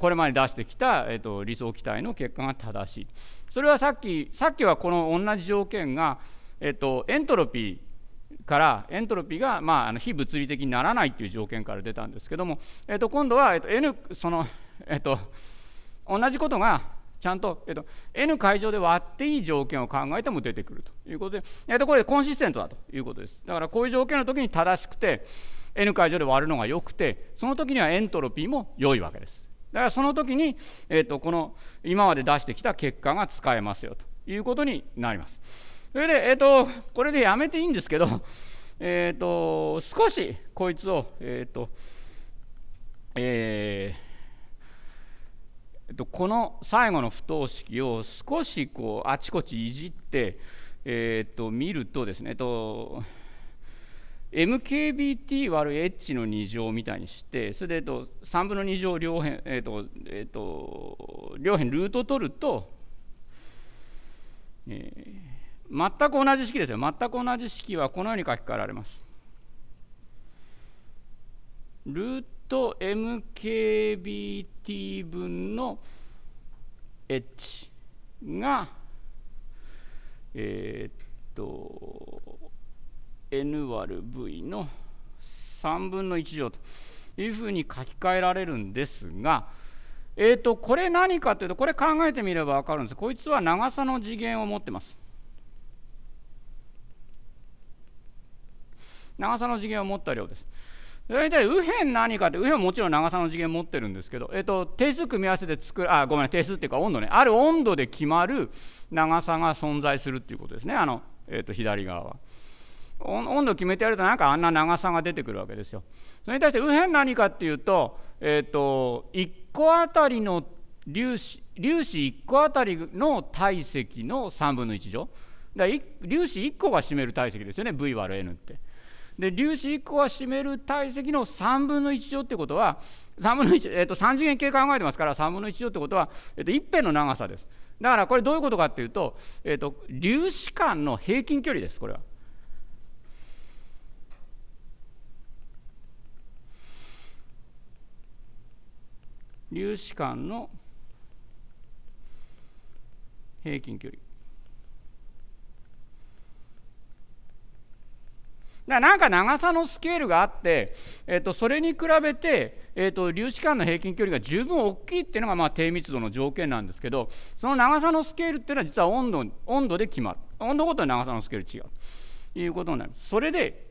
これまで出してきた、えー、と理想期待の結果が正しいそれはさっきさっきはこの同じ条件が、えー、とエントロピーからエントロピーが、まあ、あの非物理的にならないっていう条件から出たんですけども、えー、と今度は、えー、と N その、えー、と同じことがちゃんと、えー、と N 解場で割っていい条件を考えても出てくるということで、えー、とこれコンシステントだということですだからこういう条件の時に正しくて N 解場で割るのが良くてその時にはエントロピーも良いわけですだからその時に、えーと、この今まで出してきた結果が使えますよということになります。それで、えーと、これでやめていいんですけど、えーと、少しこいつを、えーとええー、とこの最後の不等式を少しこうあちこちいじって、えー、と見るとですね、えーと MKBT 割る H の2乗みたいにしてそれで、と、3分の2乗両辺、えっとえっと、両辺ルート取ると、えー、全く同じ式ですよ全く同じ式はこのように書き換えられます。ルート MKBT 分の H がえー、っと n 割る v の3分の1乗というふうに書き換えられるんですが、えー、とこれ何かというとこれ考えてみれば分かるんですこいつは長さの次元を持ってます長さの次元を持った量です大体右辺何かって右辺ももちろん長さの次元持ってるんですけど、えっと、定数組み合わせで作るあごめん定数っていうか温度ねある温度で決まる長さが存在するっていうことですねあの、えっと、左側は。温度決めてやるとなんかあんな長さが出てくるわけですよ。それに対して右辺何かっていうと,、えーと、1個あたりの粒子粒子1個あたりの体積の3分の1乗だ粒子1個が占める体積ですよね V 割る N って。で粒子1個が占める体積の3分の1乗ってことは3分の1、えーと、3次元形考えてますから3分の1乗ってことは、えーと、一辺の長さです。だからこれどういうことかっていうと,、えーと粒子間の平均距離ですこれは。粒子間の平均距離だなんか長さのスケールがあって、えー、とそれに比べて、えー、と粒子間の平均距離が十分大きいっていうのがまあ低密度の条件なんですけどその長さのスケールっていうのは実は温度温度で決まる温度ごとに長さのスケール違うということになります。それで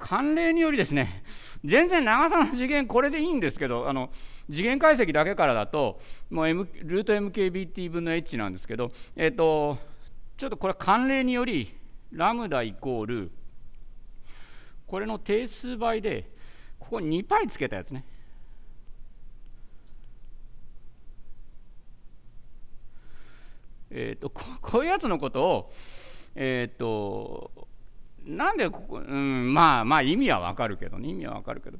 慣例によりですね全然長さの次元これでいいんですけどあの次元解析だけからだともう、M、ルート MKBT 分の H なんですけど、えっ、とちょっとこれ慣例によりラムダイコールこれの定数倍でここ 2π つけたやつね。えっと、ここういうやつのことを、えっとなんでここ、うん、まあまあ意味はわかるけどね意味はわかるけど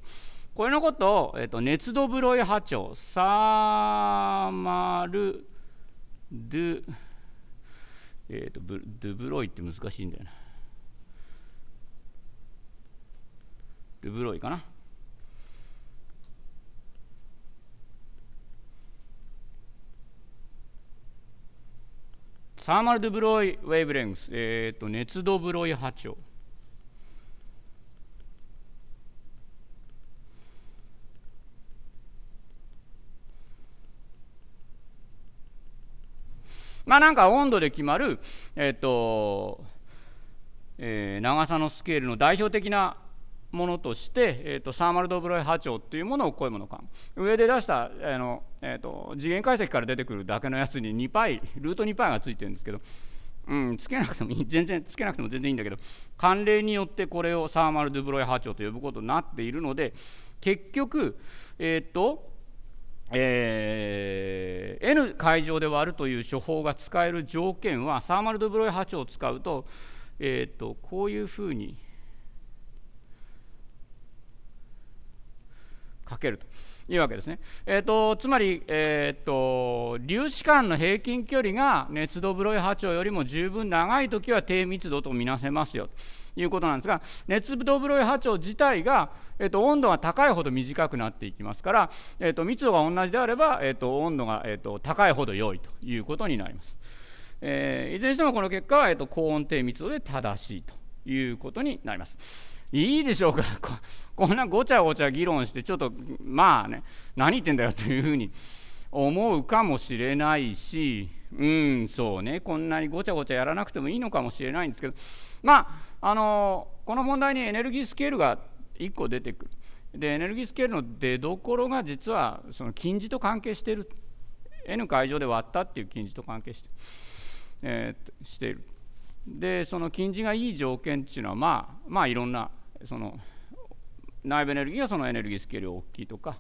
これのことを、えー、と熱度ブロイ波長サーマルドゥ、えーと、ブドゥブロイって難しいんだよなドゥブロイかなサーマルドゥブロイウェーブレングス、えーと、と熱度ブロイ波長まあなんか温度で決まる、えっとえー、長さのスケールの代表的なものとして、えーと、サーマルドブロイ波長っていうものをこういうものか上で出したあの、えーと、と次元解析から出てくるだけのやつに 2π ルート 2π がついてるんですけど、うん、つけなくてもいい (laughs) 全然つけなくても全然いいんだけど慣例によってこれをサーマルドブロイ波長と呼ぶことになっているので結局えっ、ー、とえー、N 会上で割るという処方が使える条件はサーマルドブロイ波長を使うと,、えーと、とこういうふうに書けると。いうわけですね。えーと、つまり、えーと、粒子間の平均距離が熱度ぶろい波長よりも十分長い時は低密度とみなせますよということなんですが熱度ぶろい波長自体が、えーと、温度が高いほど短くなっていきますから、えーと、と密度が同じであれば、えー、と温度が、えー、と高いほど良いということになります。えー、いずれにしてもこの結果は、えー、と高温低密度で正しいということになります。いいでしょうか (laughs) こんなごちゃごちゃ議論してちょっとまあね何言ってんだよというふうに思うかもしれないしうんそうねこんなにごちゃごちゃやらなくてもいいのかもしれないんですけどまああのこの問題にエネルギースケールが1個出てくるでエネルギースケールの出どころが実はその近似と関係してる N 解場で割ったっていう近似と関係して,、えー、しているでその近似がいい条件っていうのはまあまあいろんなその内部エネルギーはそのエネルギースケールが大きいとか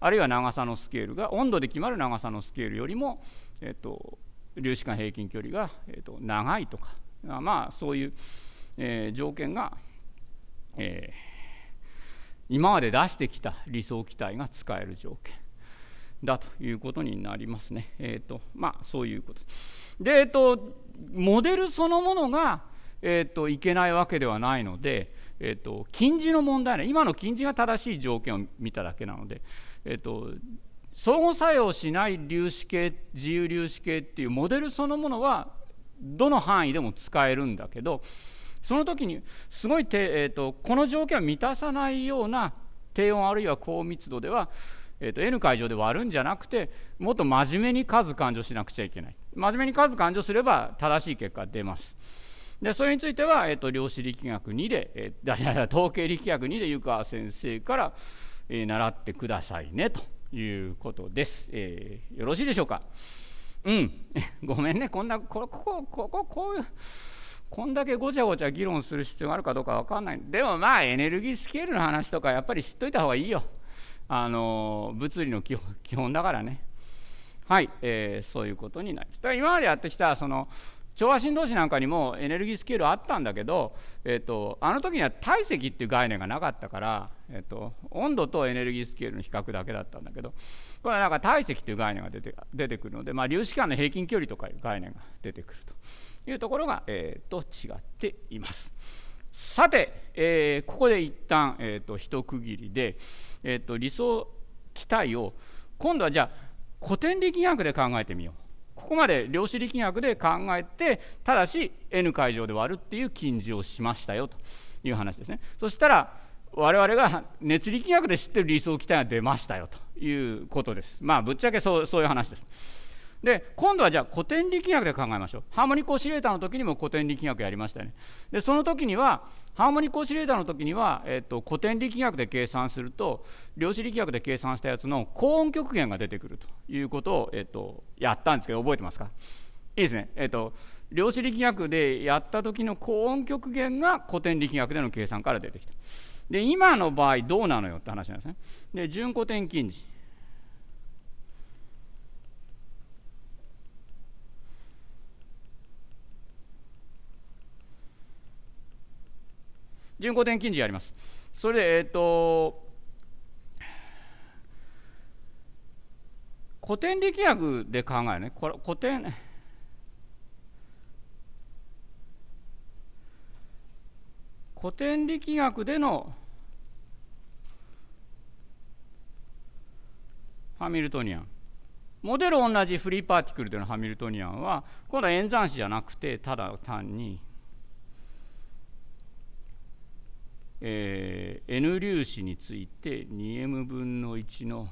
あるいは長さのスケールが温度で決まる長さのスケールよりも、えっと、粒子間平均距離が、えっと、長いとかまあそういう、えー、条件が、えー、今まで出してきた理想機体が使える条件だということになりますね。えーとまあ、そういうことで、えーと、モデルそのものが、えーといけないわけではないのでえーと、禁じの問題ね今の禁じが正しい条件を見ただけなので、えーと、相互作用しない粒子系自由粒子系っていうモデルそのものはどの範囲でも使えるんだけどその時にすごいえーと、この条件を満たさないような低温あるいは高密度では、えー、と N 会場で割るんじゃなくてもっと真面目に数勘定しなくちゃいけない真面目に数勘定すれば正しい結果出ます。でそれについては、えーと、量子力学2で、えー、(laughs) 統計力学2で湯川先生から、えー、習ってくださいねということです、えー、よろしいでしょうかうん (laughs) ごめんねこんなこここここういうこんだけごちゃごちゃ議論する必要があるかどうか分かんないでもまあエネルギースケールの話とかやっぱり知っといた方がいいよあの物理の基本だからねはい、えー、そういうことになりますだから今までやってきたその調和振動子なんかにもエネルギースケールあったんだけど、えーと、あの時には体積っていう概念がなかったから、えーと、温度とエネルギースケールの比較だけだったんだけどこれはなんか体積っていう概念が出て出てくるので、まあ、粒子間の平均距離とかいう概念が出てくるというところが、えーと、と違っています。さて、えー、ここで一旦、えー、と一区切りで、えー、と理想期待を今度はじゃあ古典力学で考えてみよう。ここまで量子力学で考えてただし n 会場で割るっていう禁じをしましたよという話ですねそしたら我々が (laughs) 熱力学で知ってる理想期体が出ましたよということですまあぶっちゃけそうそういう話ですで今度はじゃあ古典力学で考えましょうハーモニックオシレーターの時にも古典力学やりましたよねでその時にはハーモニックオシレーターの時には、えっと、古典力学で計算すると量子力学で計算したやつの高音極限が出てくるということを、えっと、やったんですけど覚えてますかいいですねえっと量子力学でやった時の高音極限が古典力学での計算から出てきたで今の場合どうなのよって話なんですねで準古典近似人工転勤時やります。それで、えっ、ー、と、古典力学で考えるね、これ古典、古典力学でのハミルトニアン。モデル同じフリーパーティクルでのハミルトニアンは今度は演算子じゃなくてただ単にえー、N 粒子について 2m 分の1の、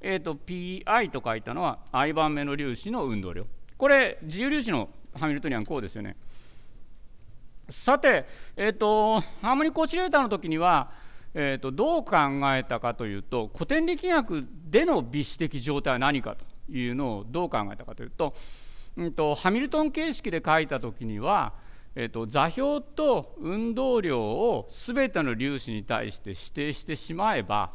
えーと、Pi と書いたのは i 番目の粒子の運動量これ自由粒子のハミルトニアンこうですよねさて、えーと、ハーモニックオシレーターの時には、えーと、とどう考えたかというと古典力学での微子的状態は何かというのをどう考えたかというと,、うん、とハミルトン形式で書いた時にはえーと、座標と運動量を全ての粒子に対して指定してしまえば、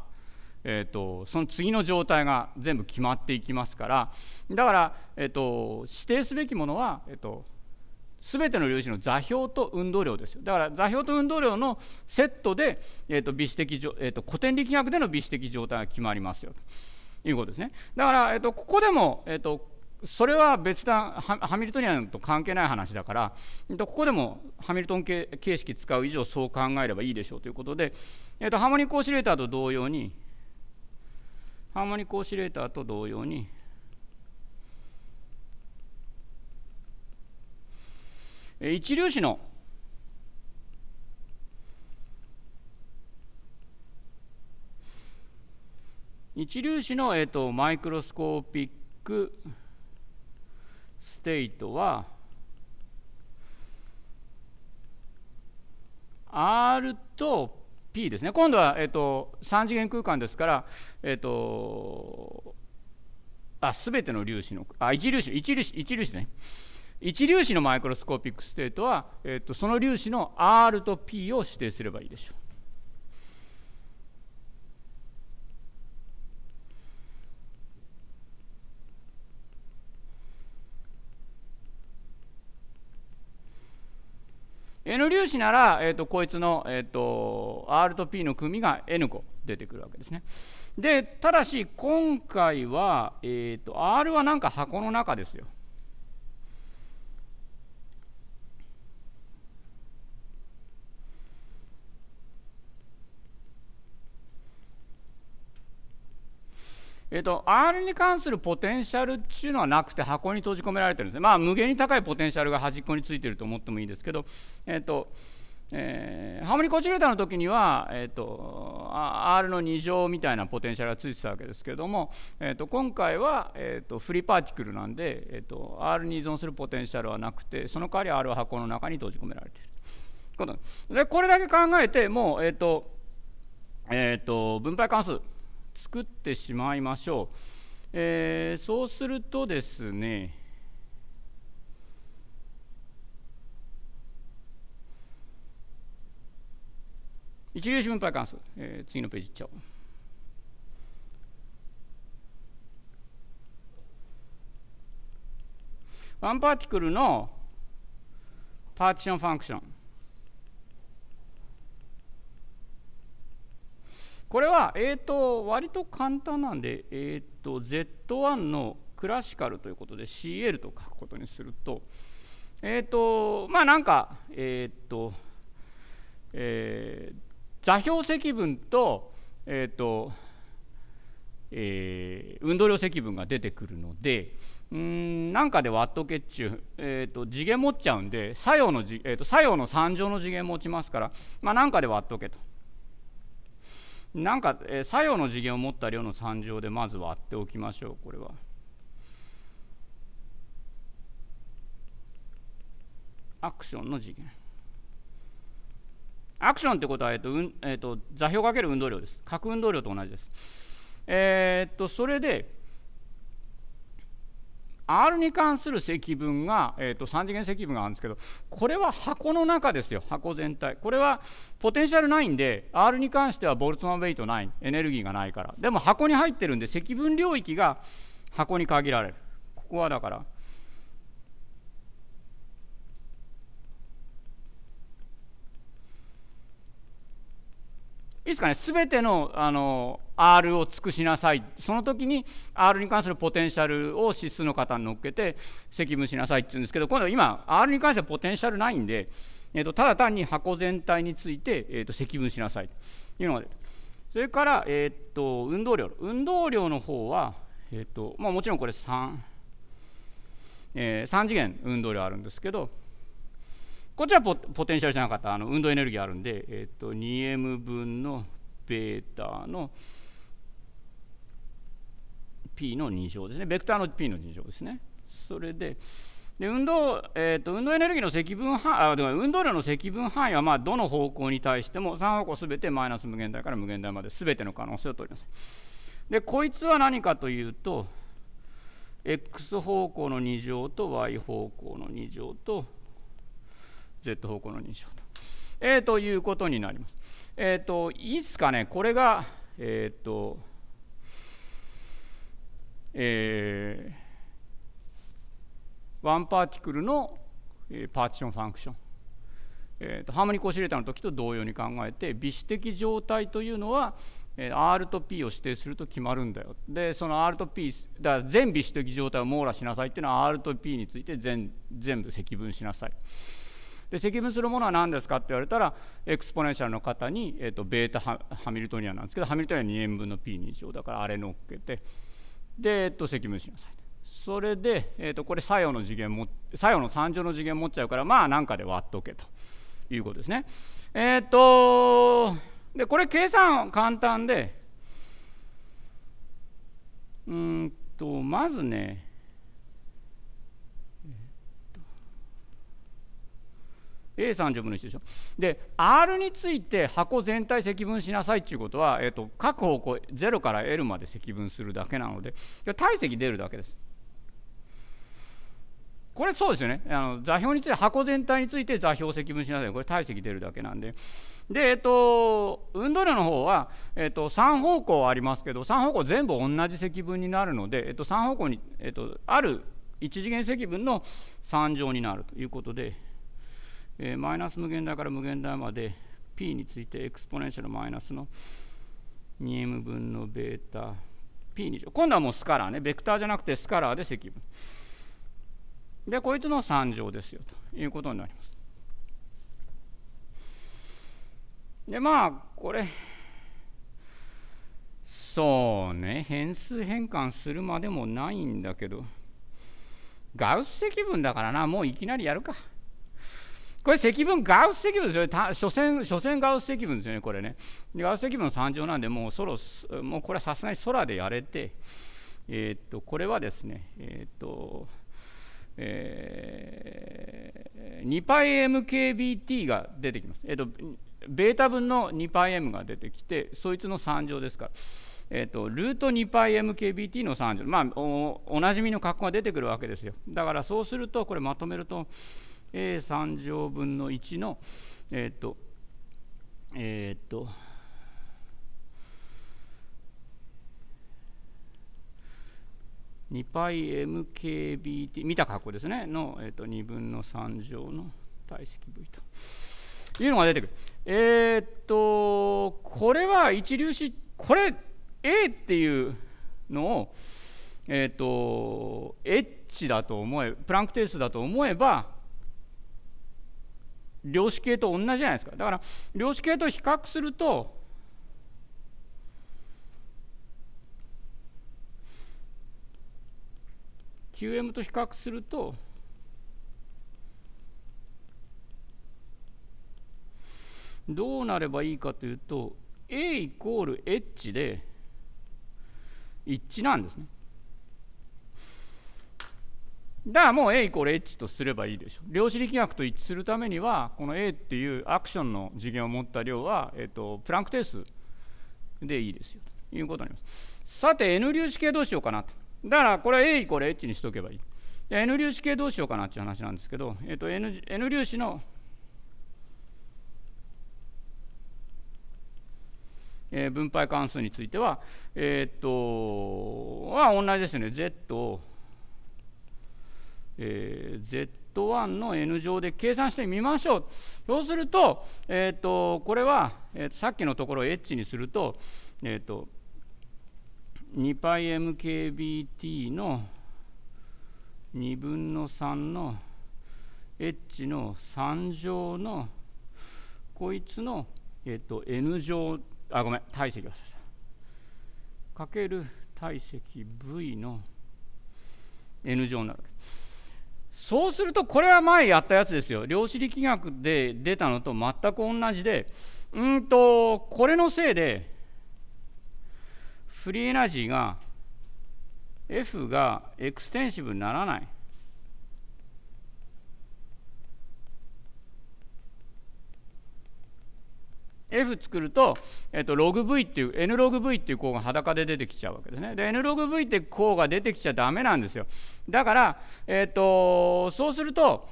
えーと、その次の状態が全部決まっていきますからだから、えーと、と指定すべきものは、えー、と全ての粒子の座標と運動量ですよだから座標と運動量のセットで、えーと微子的えー、と古典力学での微子的状態が決まりますよということですねだから、えー、とここでも、えー、とそれは別段ハミルトニアンと関係ない話だからここでもハミルトン形式使う以上そう考えればいいでしょうということで、えー、とハーモニックオシレーターと同様にハーモニックオシレーターと同様に、えー、一粒子の一粒子の、えーと、とマイクロスコーピックステイトは R と P ですね今度は、えーと、3次元空間ですから、えーと、あ全ての粒子のあ一粒子一粒子一粒子ね一粒子のマイクロスコーピックステートは、えーとその粒子の R と P を指定すればいいでしょう。N 粒子なら、えーと、こいつの、えーと、R と P の組が N 個出てくるわけですね。でただし今回は、えーと R はなんか箱の中ですよ。えっと、R に関するポテンシャルっていうのはなくて箱に閉じ込められてるんですね、まあ、無限に高いポテンシャルが端っこについてると思ってもいいんですけど、えっとえー、ハーモニコチュレーターの時には、えっと、R の2乗みたいなポテンシャルがついてたわけですけれども、えっと、今回は、えっとフリーパーティクルなんで、えっと R に依存するポテンシャルはなくてその代わり R は箱の中に閉じ込められている。でこれだけ考えてもう、えっとえっと分配関数作ってしまいましょう、えー、そうするとですね一粒子分配関数、え次のページいっちゃおう。ワンパーティクルのパーティションファンクションこれは、えーと、割と簡単なんで、えーと、Z1 のクラシカルということで CL と書くことにすると、えっ、ー、と、まあなんか、えっ、ー、と、えー、座標積分と、えっ、ー、と、え運動量積分が出てくるので、うんなんかで割っとけっちゅう、えーと、次元持っちゃうんで作用のじ、えーと、と作用の3乗の次元持ちますから、まあ、なんかで割っとけと。なんか、えー、作用の次元を持った量の3乗でまず割っておきましょうこれは。アクションの次元。アクションってことは、えっ、ー、とうんえっ、ー、と座標かける運動量です。角運動量と同じです。えっとそれで R に関する積分が、えー、と3次元積分があるんですけどこれは箱の中ですよ箱全体これはポテンシャルないんで R に関してはボルツマンウェイトないエネルギーがないからでも箱に入ってるんで積分領域が箱に限られるここはだからいですかね全てのあの R を尽くしなさいその時に R に関するポテンシャルを指数の方に乗っけて責務しなさいって言うんですけど今度は今 R に関してはポテンシャルないんで、えーと、ただ単に箱全体について、えーと、積分しなさいというのが出てそれから、えーと、と運動量運動量の方は、えーとまあ、もちろんこれ3、えー、3次元運動量あるんですけどこっちはポテンシャルじゃなかったあの運動エネルギーあるんで、えっと 2m 分のベータの p の2乗ですねベクターの p の2乗ですねそれでで運動、えーと、運動エネルギーの積分範あ運動量の積分範囲は、まあ、どの方向に対しても3方向すべてマイナス無限大から無限大まですべての可能性を取りますでこいつは何かというと x 方向の2乗と y 方向の2乗と Z 方向の認証と。えー、ということになります。えっ、ー、と、いいですかね、これが、えっ、ー、と、えー、ワンパーティクルの、えー、パーティションファンクション。えーと、ハーモニクオシレーターの時と同様に考えて微子的状態というのは、え R と P を指定すると決まるんだよでその R と P だから全微子的状態を網羅しなさいっていうのは R と P について全全部積分しなさい。で積分するものは何ですかって言われたらエクスポネンシャルの方に、えーと、ベータハミルトニアなんですけどハミルトニア2円分の P2 乗だからあれ乗っけてで、えーと、積分しなさいそれで、えーと、とこれ作用の次元も作用の3乗の次元持っちゃうからまあ何かで割っとけということですねえっ、ー、とでこれ計算簡単でうんとまずね a 三0分の1でしょで R について箱全体積分しなさいっていうことは、えーと、各方向0から L まで積分するだけなので体積出るだけですこれそうですよねあの座標について箱全体について座標積分しなさいこれ体積出るだけなんでで、えっと、運動量の方は、えっと、3方向ありますけど3方向全部同じ積分になるので、えっと、3方向に、えっと、ある1次元積分の3乗になるということでえー、マイナス無限大から無限大まで p についてエクスポネンシャルマイナスの 2m 分のベータ p2 乗今度はもうスカラーねベクターじゃなくてスカラーで積分でこいつの3乗ですよということになりますでまあこれそうね変数変換するまでもないんだけどガウス積分だからなもういきなりやるか。これ積分ガウス積分ですよね所詮所詮ガウス積分ですよねこれねガウス積分の3乗なんでもうそろもうこれはさすがに空でやれてえー、っとこれはですねえー、っとえー、2πmkbt が出てきます、えー、っと、ベータ分の 2πm が出てきてそいつの3乗ですからえーと、とルート 2πmkbt の3乗、まあお、おなじみの格好が出てくるわけですよだからそうするとこれまとめると a 3乗分の1のえっ、ー、とえっ、ー、と2 π mkbt 見た格好ですねの、えー、と2分の3乗の体積 v というのが出てくるえっ、ー、とこれは一粒子これ A っていうのをえっ、ー、と H だと思えプランク定数だと思えば量子系と同じじゃないですかだから量子系と比較すると q m と比較するとどうなればいいかというと A イコール H で一致なんですねだからもう A イコール H とすればいいでしょう量子力学と一致するためにはこの A っていうアクションの次元を持った量は、えー、とプランク定数でいいですよということになりますさて N 粒子系どうしようかなとだからこれは A イコール H にしとけばいい N 粒子系どうしようかなっていう話なんですけど、えー、と N, N 粒子の、えー、分配関数についてはえっ、とは同じですよね Z をえー、Z1 の N 乗で計算してみましょうそうすると,、えーと、これは、えーと、さっきのところを H にすると,、えーと、2πmkbt の2分の3の H の3乗のこいつの、えーと、N 乗あごめん体積をさかける体積 V の N 乗になるわけです。そうするとこれは前やったやつですよ量子力学で出たのと全く同じでうんとこれのせいでフリーエナジーが F がエクステンシブにならない F 作ると、えっと、log v っていう n log v っていう項が裸で出てきちゃうわけですね。で n log v って項が出てきちゃダメなんですよ。だから、えっと、そうすると,、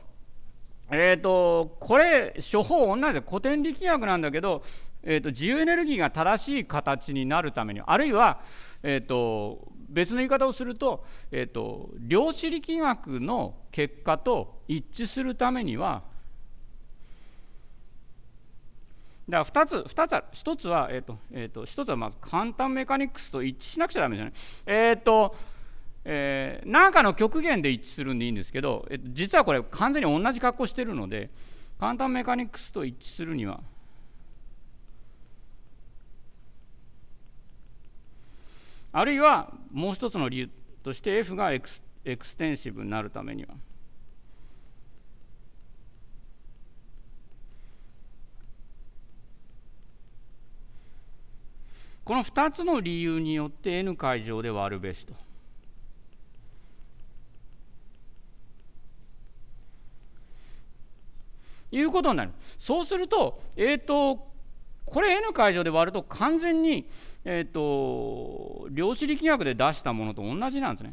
えっとこれ処方同じで古典力学なんだけど、えっと、自由エネルギーが正しい形になるためにあるいは、えっと、別の言い方をすると,、えっと量子力学の結果と一致するためにはだから2つ、二つある、1つは、えーとえーと、1つはまず簡単メカニクスと一致しなくちゃだめじゃない、えっ、ー、とえー、なんかの極限で一致するんでいいんですけど、えー、実はこれ完全に同じ格好してるので簡単メカニクスと一致するにはあるいはもう一つの理由として F がエクステンシブになるためには。この2つの理由によって N 会場で割るべしと。いうことになるそうすると,、えーと、これ N 会場で割ると完全に、えーと量子力学で出したものと同じなんですね。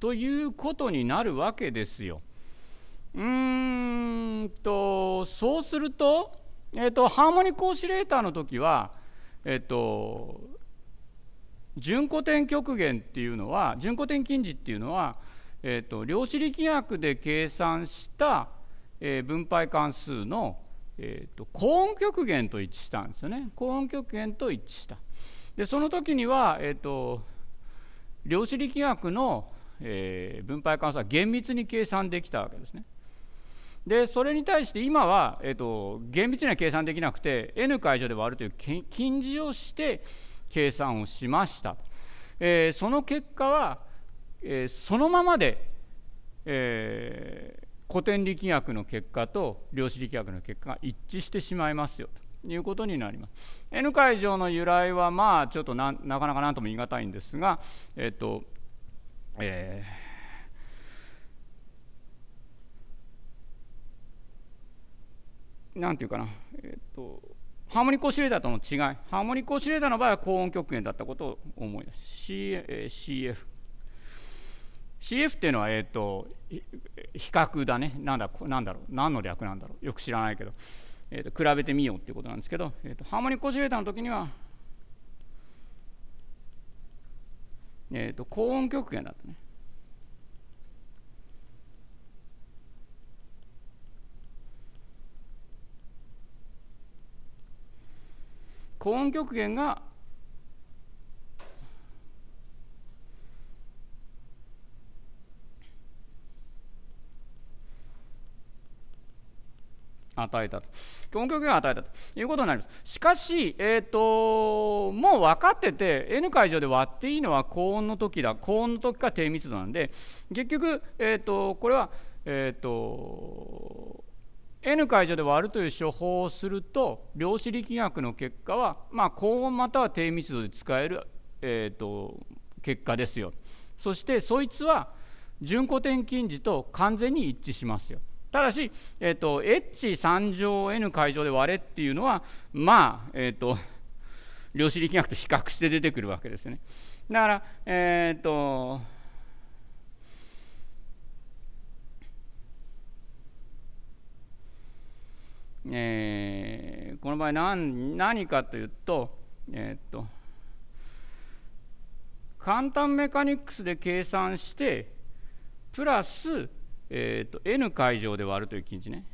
ということになるわけですよ。うーんとそうすると,、えーと、ハーモニクオシレーターの時は、えーと、と純古典極限っていうのは純古典近似っていうのは、えーと、と量子力学で計算した、えー、分配関数の、えー、と高音極限と一致したんですよね高音極限と一致した。でその時には、えー、と量子力学のえー、分配関数は厳密に計算できたわけですね。でそれに対して今は、えーと、厳密には計算できなくて n 解除で割るという近似をして計算をしました、えー、その結果は、えー、そのままで、えー、古典力学の結果と量子力学の結果が一致してしまいますよということになります n 解除の由来はまあちょっとなかなか何とも言い難いんですが、えーとえー、なんていうかな、えー、っとハーモニックオシレーターとの違いハーモニックオシレーターの場合は高音極限だったことを思い出す、C え CF CF っていうのは、えー、っと比較だねなんだなんだろう何の略なんだろうよく知らないけど、えー、っと比べてみようっていうことなんですけど、えー、っとハーモニックオシレーターの時にはえーと、高音極限だったね。高音極限が与えたと音響権を与えたということになりますしかし、えーと、もう分かってて N 会場で割っていいのは高温の時だ高温の時か低密度なんで結局、えーと、これは、えーと、N 解場で割るという処方をすると量子力学の結果は、まあ、高温または低密度で使える、えーと、と結果ですよそしてそいつは準古典近似と完全に一致しますよただし、えっと、H3 乗 N 解乗で割れっていうのはまあ、えっと、量子力学と比較して出てくるわけですよねだから、えっ、とえー、この場合何何かというと,、えーと、と簡単メカニクスで計算してプラスえーと、と n 会場で割るという近似ね。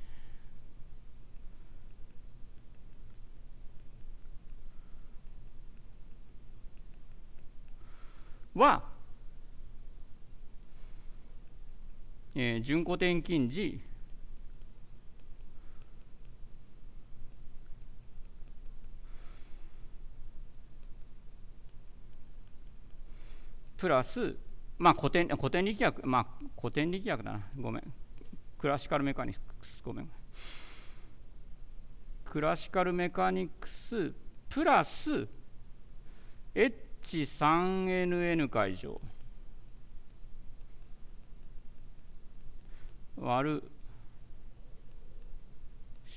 は、えー、純固定近似プラスまあ、古典古典力学、まあ、古典力学だな、ごめん。クラシカルメカニクス、ごめん。クラシカルメカニクスプラス H3NN 会場割る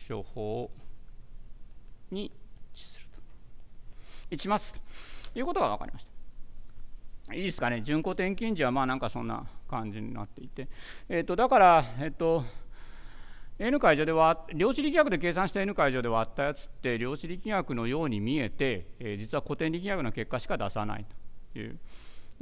処方に一致すると。一致ますということが分かりました。いいですかね、順行転勤時はまあなんかそんな感じになっていて、えー、とだから、えっ、ー、と、N 解場では量子力学で計算した N 解場で割ったやつって量子力学のように見えて、えー、実は古典力学の結果しか出さないという。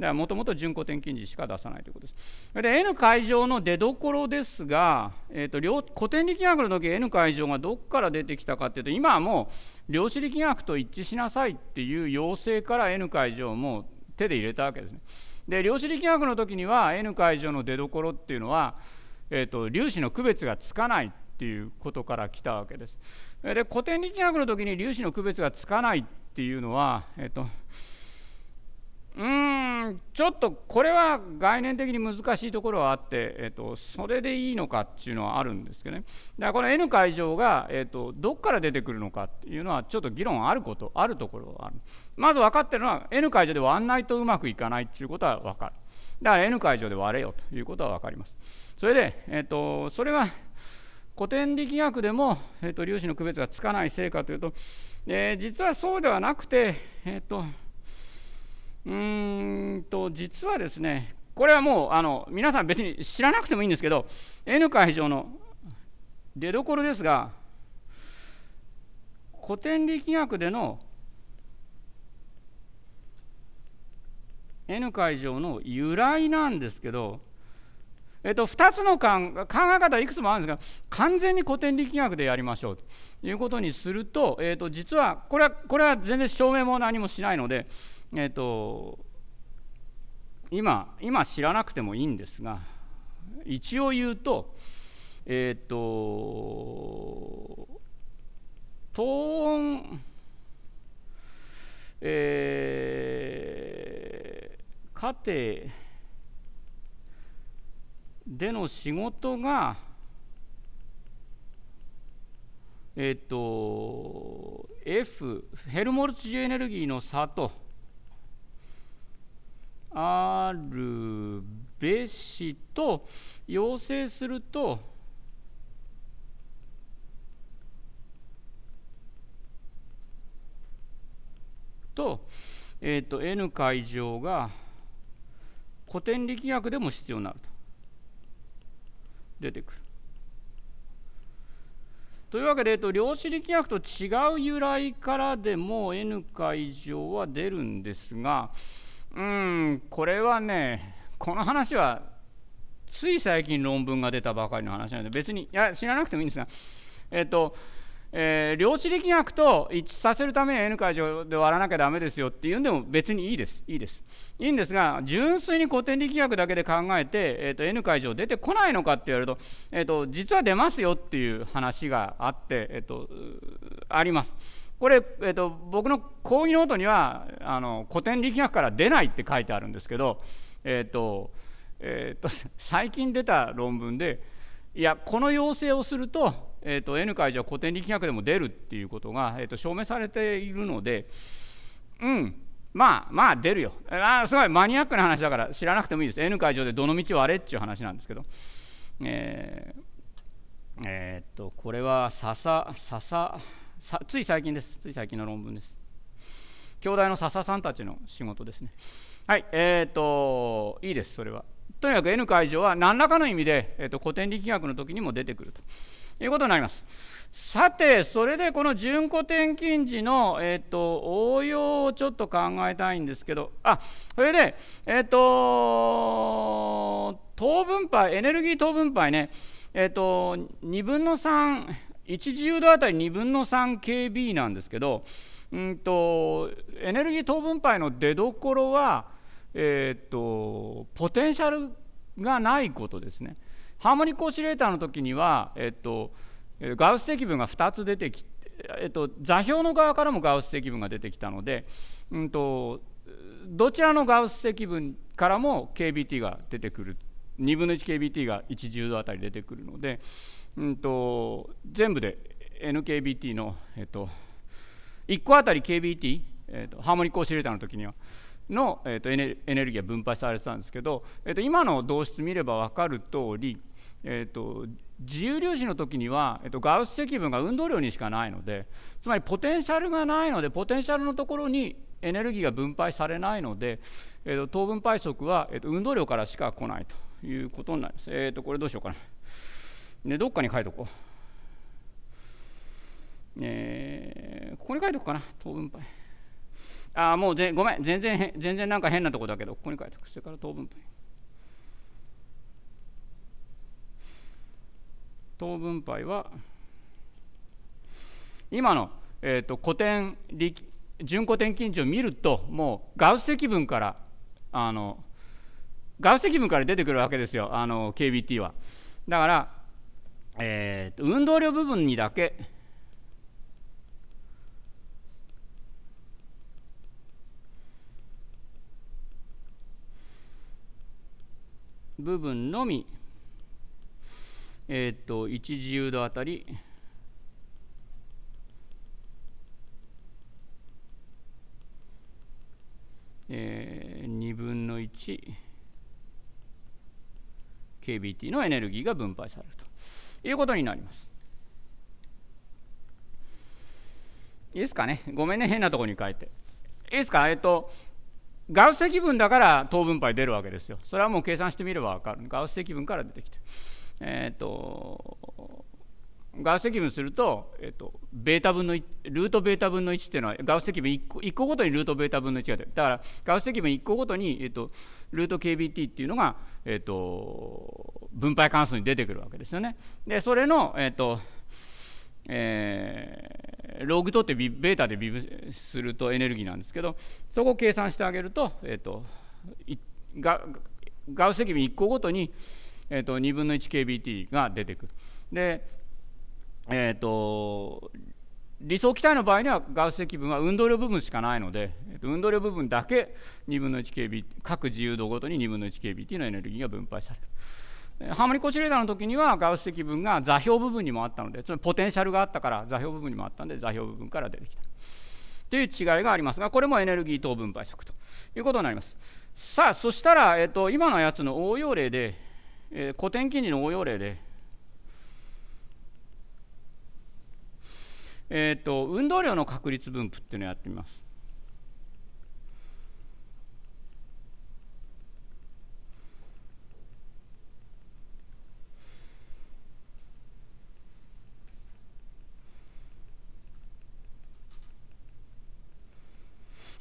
もともと順古典近似しか出さないということです。で N 解場の出どころですが、えーと、と古典力学の時 N 解場がどこから出てきたかっていうと今はもう量子力学と一致しなさいっていう要請から N 解場も手で入れたわけですね。で量子力学の時には N 解場の出どころっていうのは、えーと、粒子の区別がつかないっていうことから来たわけです。で古典力学の時に粒子の区別がつかないっていうのは、えーとうんちょっとこれは概念的に難しいところはあって、えーと、それでいいのかっていうのはあるんですけどねだからこの N 会場が、えーと、どっから出てくるのかっていうのはちょっと議論あることあるところはあるまず分かってるのは N 会場で割んないとうまくいかないっていうことは分かるだから N 会場で割れよということは分かりますそれで、えーと、とそれは古典力学でも、えー、と粒子の区別がつかない成果というと、えー、実はそうではなくてえっ、ー、とうんと実はですねこれはもうあの皆さん別に知らなくてもいいんですけど N 会場の出どころですが古典力学での N 会場の由来なんですけど、えっと、2つの考え方いくつもあるんですが完全に古典力学でやりましょうということにすると,、えっと実はこれはこれは全然証明も何もしないのでえっ、ー、と今今知らなくてもいいんですが一応言うとえっ、ー、と東音えー、家庭での仕事がえっ、ー、と F ヘルモルツ重エネルギーの差とあるべしと要請するとと,、えっと、N 会場が古典力学でも必要になると出てくる。というわけで、えっと、量子力学と違う由来からでも N 階乗は出るんですが、うんこれはねこの話はつい最近論文が出たばかりの話なので別にいや知らなくてもいいんですがえっ、とえー、量子力学と一致させるために N 解除で割らなきゃだめですよっていうんでも別にいいです、いいです。いいんですが、純粋に古典力学だけで考えて、えーと、N 解乗出てこないのかって言われると,、えーと、実は出ますよっていう話があって、えーとあります。これ、えーと、僕の講義ノートにはあの古典力学から出ないって書いてあるんですけど、えーとえーと、(laughs) 最近出た論文でいやこの要請をすると,、えーと、N 会場は古典力学でも出るっていうことが、えー、と証明されているのでうんまあまあ出るよあすごいマニアックな話だから知らなくてもいいです N 会場でどの道をあれっていう話なんですけど。えーえー、っとこれは笹笹つい最近です。つい最近の論文です。兄弟の笹さんたちの仕事ですね。はい、えっ、ー、と、いいです、それは。とにかく N 会場は何らかの意味で、えーと、古典力学の時にも出てくるということになります。さて、それでこの準古典近似の、えーと、応用をちょっと考えたいんですけど、あそれで、えっ、ー、と、等分配、エネルギー等分配ね、えっ、ー、と、2分の3、1自由度あたり2分の 3kb なんですけど、うんと、エネルギー等分配の出どころは、えーと、ポテンシャルがないことですね。ハーモニックオシレーターの時には、えーと、ガウス積分が2つ出てきて、えー、座標の側からもガウス積分が出てきたので、うんと、どちらのガウス積分からも KBT が出てくる2分の 1KBT が1重度あたり出てくるので。うんと、全部で NKBT の、えっと、1個あたり KBT、えっと、ハーモニックオシレーターの時にはの、えっと、エネエネルギーが分配されてたんですけど、えっと、今の導出見れば分かる通り、えっと、自由粒子の時には、えっと、ガウス積分が運動量にしかないのでつまりポテンシャルがないのでポテンシャルのところにエネルギーが分配されないので、えっと、等分配速は、えっと、運動量からしか来ないということになります。えっと、これどうしようかな。で、どっかに書いとこう。えー、ここに書いとくかな、等分配。ああ、もうぜごめん、全然、全然なんか変なとこだけど、ここに書いとく。それから等分配。等分配は今の、えーと、古典力準古典近似を見るともうガウス積分からあのガウス積分から出てくるわけですよあの KBT はだからえー、運動量部分にだけ部分のみ、えっ、ー、と1自由度あたりえー、2分の 1kBT のエネルギーが分配されると。いうことになります。いいですかね。ごめんね、変なところに書いて。いいですか、えっと、ガウス積分だから等分配出るわけですよ。それはもう計算してみれば分かる。ガウス積分から出てきて。えっと、ガウス積分すると、えっと、ベータ分のルートベータ分の1っていうのはガウス積分1個 ,1 個ごとにルートベータ分の1が出るだからガウス積分1個ごとに、えっと、ルート KBT っていうのが、えっと、分配関数に出てくるわけですよね。でそれの、えっとえー、ログ取ってビベータでビブするとエネルギーなんですけどそこを計算してあげると,、えっと、ガガウス積分1個ごとに、えっと、2分の 1KBT が出てくる。でえーと、理想気体の場合にはガウス積分は運動量部分しかないので、えー、と運動量部分だけ2分の 1kb 各自由度ごとに2分の 1kbt のエネルギーが分配される。ハーモニコシレーダーの時にはガウス積分が座標部分にもあったのでつまりポテンシャルがあったから座標部分にもあったので座標部分から出てきたという違いがありますがこれもエネルギー等分配則ということになりますさあそしたら、えっと今のやつの応用例で、えー、古典近似の応用例でえーと、運動量の確率分布っていうのをやってみます。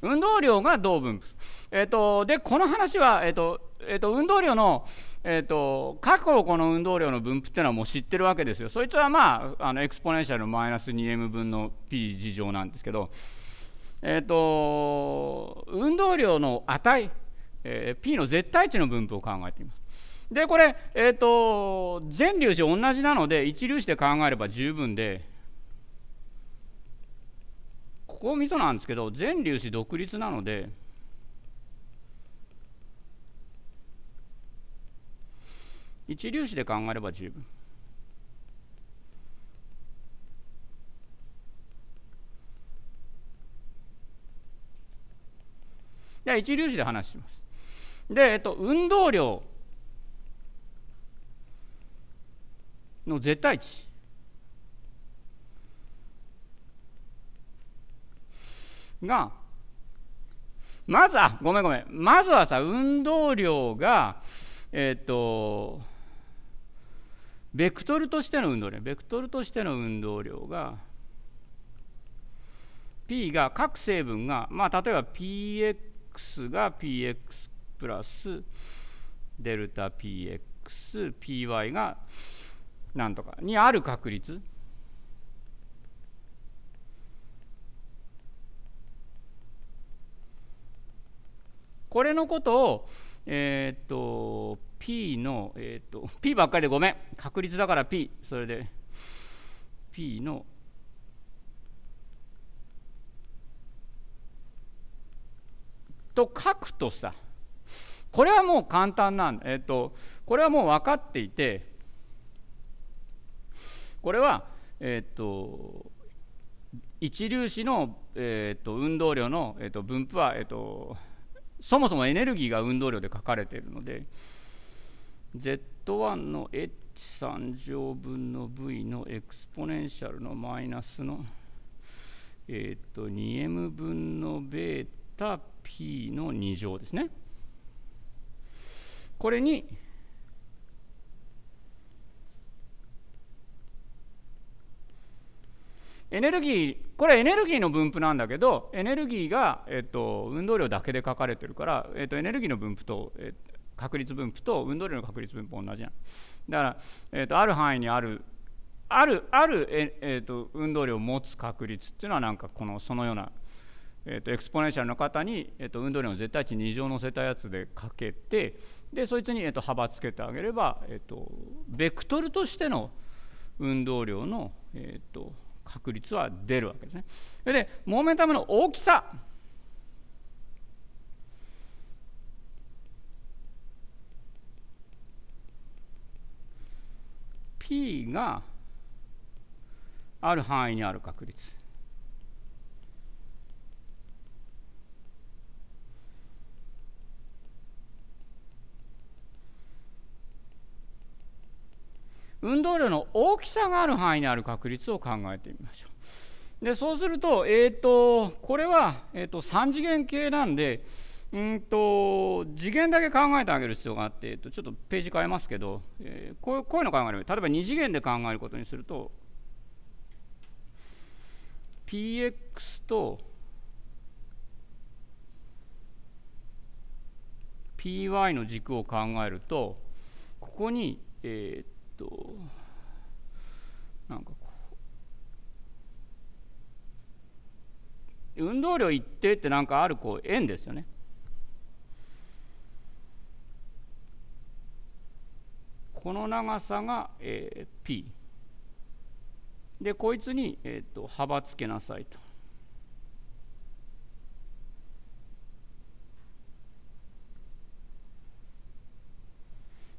運動量がどう分布えーと、でこの話は、えーとえーと、運動量の、えーと、と各方の運動量の分布っていうのはもう知ってるわけですよ。そいつは、まあ、あのエクスポネンシャルマイナス 2m 分の p 事情なんですけど、えー、と運動量の値、えー、p の絶対値の分布を考えています。でこれ、えー、と全粒子同じなので一粒子で考えれば十分でここみそなんですけど全粒子独立なので。一粒子で考えれば十分で一粒子で話しますで、えっと、運動量の絶対値がまずはごめんごめんまずはさ運動量がえっとベクトルとしての運動量ベクトルとしての運動量が P が各成分が、まあ、例えば PX が PX プラスデルタ PX、PY がなんとかにある確率これのことを、えー、っと P の、えっ、ー、と、(laughs) P ばっかりでごめん。確率だから P。それで、P の、と書くとさ、これはもう簡単なんえっ、ー、と、これはもう分かっていて、これは、えっ、ー、と、一粒子の、えーと、運動量の、えーと、分布は、えーとそもそもエネルギーが運動量で書かれているので Z1 の H3 乗分の V のエクスポネンシャルのマイナスの、えっ、ー、と 2m 分のベータ P の2乗ですね。これにエネルギーこれエネルギーの分布なんだけどエネルギーが、えっと、運動量だけで書かれてるから、えっと、エネルギーの分布と、え確率分布と運動量の確率分布同じなだから、えーと、ある範囲にあるあるあるえ、えーと、運動量を持つ確率っていうのはなんかこのそのような、えーと、とエクスポネンシャルの方に、えー、と運動量の絶対値2乗乗せたやつでかけてでそいつに、えー、と幅つけてあげれば、えー、とベクトルとしての運動量の、えー、と確率は出るわけですね。でモーメンタムの大きさがある範囲にある確率運動量の大きさがある範囲にある確率を考えてみましょう。でそうすると,、えーと、これは、えーと、と3次元系なんでうんと次元だけ考えてあげる必要があって、えっと、ちょっとページ変えますけど、えー、こうこういうの考える例えば2次元で考えることにすると px と py の軸を考えるとここにえー、っとなんかこう運動量一定ってなんかあるこう円ですよね。この長さが、えー、P でこいつに、えーと、幅つけなさいと。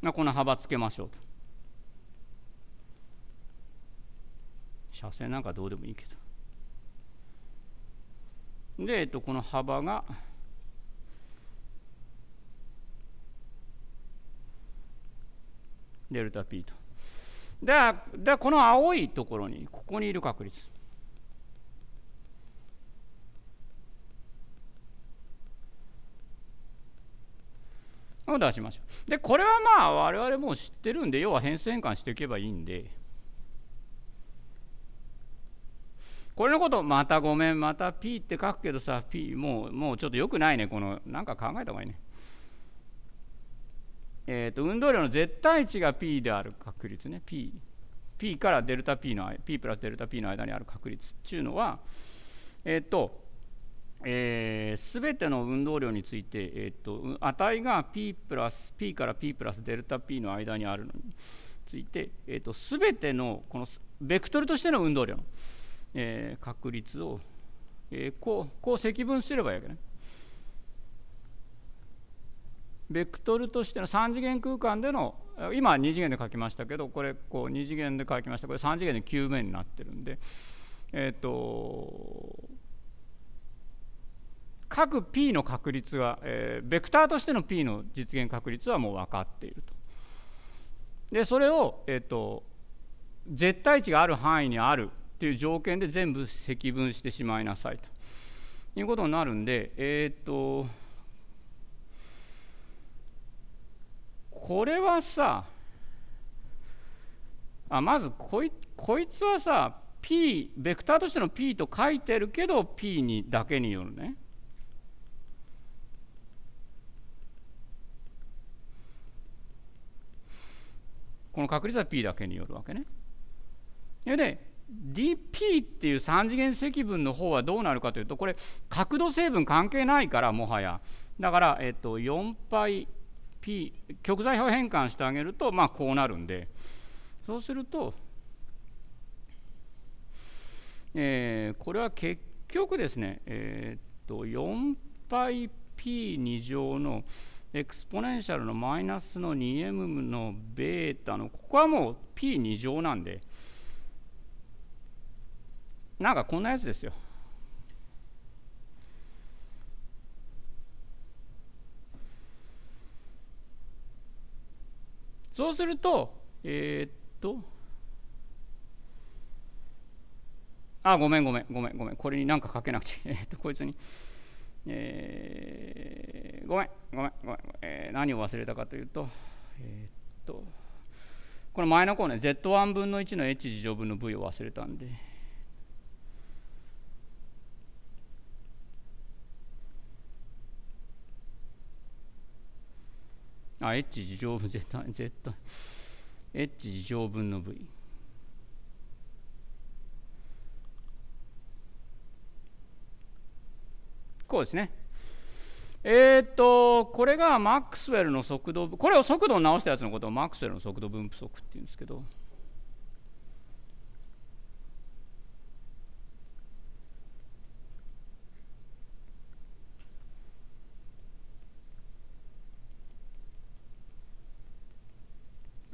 まあ、この幅つけましょうと。斜線なんかどうでもいいけど。で、えっ、と、この幅がデルタ P と。ででこの青いところにここにいる確率。を出しましょう。でこれはまあ我々もう知ってるんで要は変数変換していけばいいんで。これのことまたごめんまた P って書くけどさ P もうもうちょっとよくないねこのなんか考えた方がいいね。えーと、運動量の絶対値が P である確率ね P, P からデルタ P の P プラスデルタ P の間にある確率っていうのはえっ、ー、とえー、ての運動量について、えーと、値が P, プラス P から P プラスデルタ P の間にあるのについて、えーと、てのこのベクトルとしての運動量の、えー、確率を、えー、こうこう積分すればいいわけね。ベクトルとしての3次元空間での今は2次元で書きましたけどこれこう2次元で書きましたこれ3次元で9面になってるんでえっ、ー、と各 P の確率は、えー、ベクターとしての P の実現確率はもう分かっていると。でそれを、えーと、と絶対値がある範囲にあるっていう条件で全部積分してしまいなさいということになるんでえっ、ー、とこれはさあまずこいこいつはさ P ベクターとしての P と書いてるけど P にだけによるね。この確率は P だけによるわけね。で DP っていう3次元積分の方はどうなるかというとこれ角度成分関係ないからもはやだから、えっと、4π P 極座標変換してあげるとまあこうなるんでそうすると、えこれは結局ですね、えっと 4πp2 乗のエクスポネンシャルのマイナスの 2m のベータのここはもう p2 乗なんでなんかこんなやつですよそうすると、えー、っと、あ、ごめんごめんごめんごめん。これに何か書けなくて、(laughs) えー、っと、こいつに。えー、ごめんごめんごめん、えー、何を忘れたかというと、えー、っと、この前の項ね、Z1 分の1の H 事乗分の V を忘れたんで、あ h 事乗分絶対絶対 h 事乗分の v こうですねえっ、ー、とこれがマックスウェルの速度これを速度を直したやつのことをマックスウェルの速度分布則っていうんですけど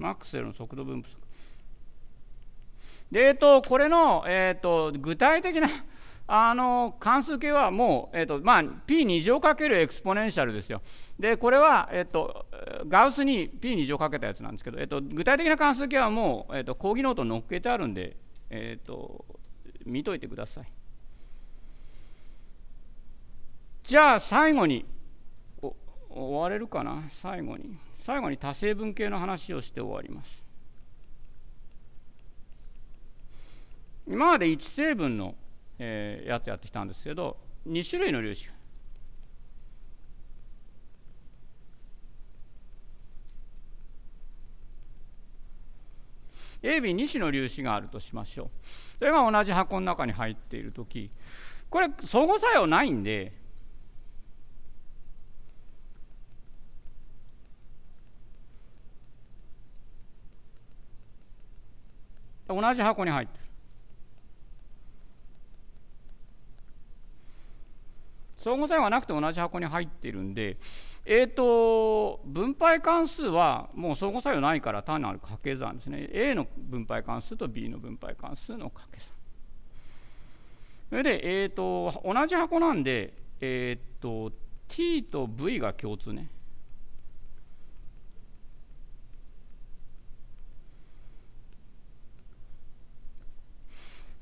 マックスウェルの速度分布で、えっと、これの、えっと、具体的な (laughs) あの関数形はもう、えっとまあ、P2 乗かけるエクスポネンシャルですよ。で、これは、えっと、ガウスに P2 乗かけたやつなんですけど、えっと、具体的な関数形はもう、えっと、講義ノートに載っけてあるんで、えっと、見といてください。じゃあ最後に、終われるかな、最後に。最後に多成分系の話をして終わります今まで1成分の、えやつやってきたんですけど2種類の粒子が AB2 種の粒子があるとしましょうそれが同じ箱の中に入っている時これ相互作用ないんで同じ箱に入ってる相互作用がなくて同じ箱に入っているんでえーと、分配関数はもう相互作用ないから単なる掛け算ですね A の分配関数と B の分配関数の掛け算それで、えーと、同じ箱なんで、えーと T と V が共通ね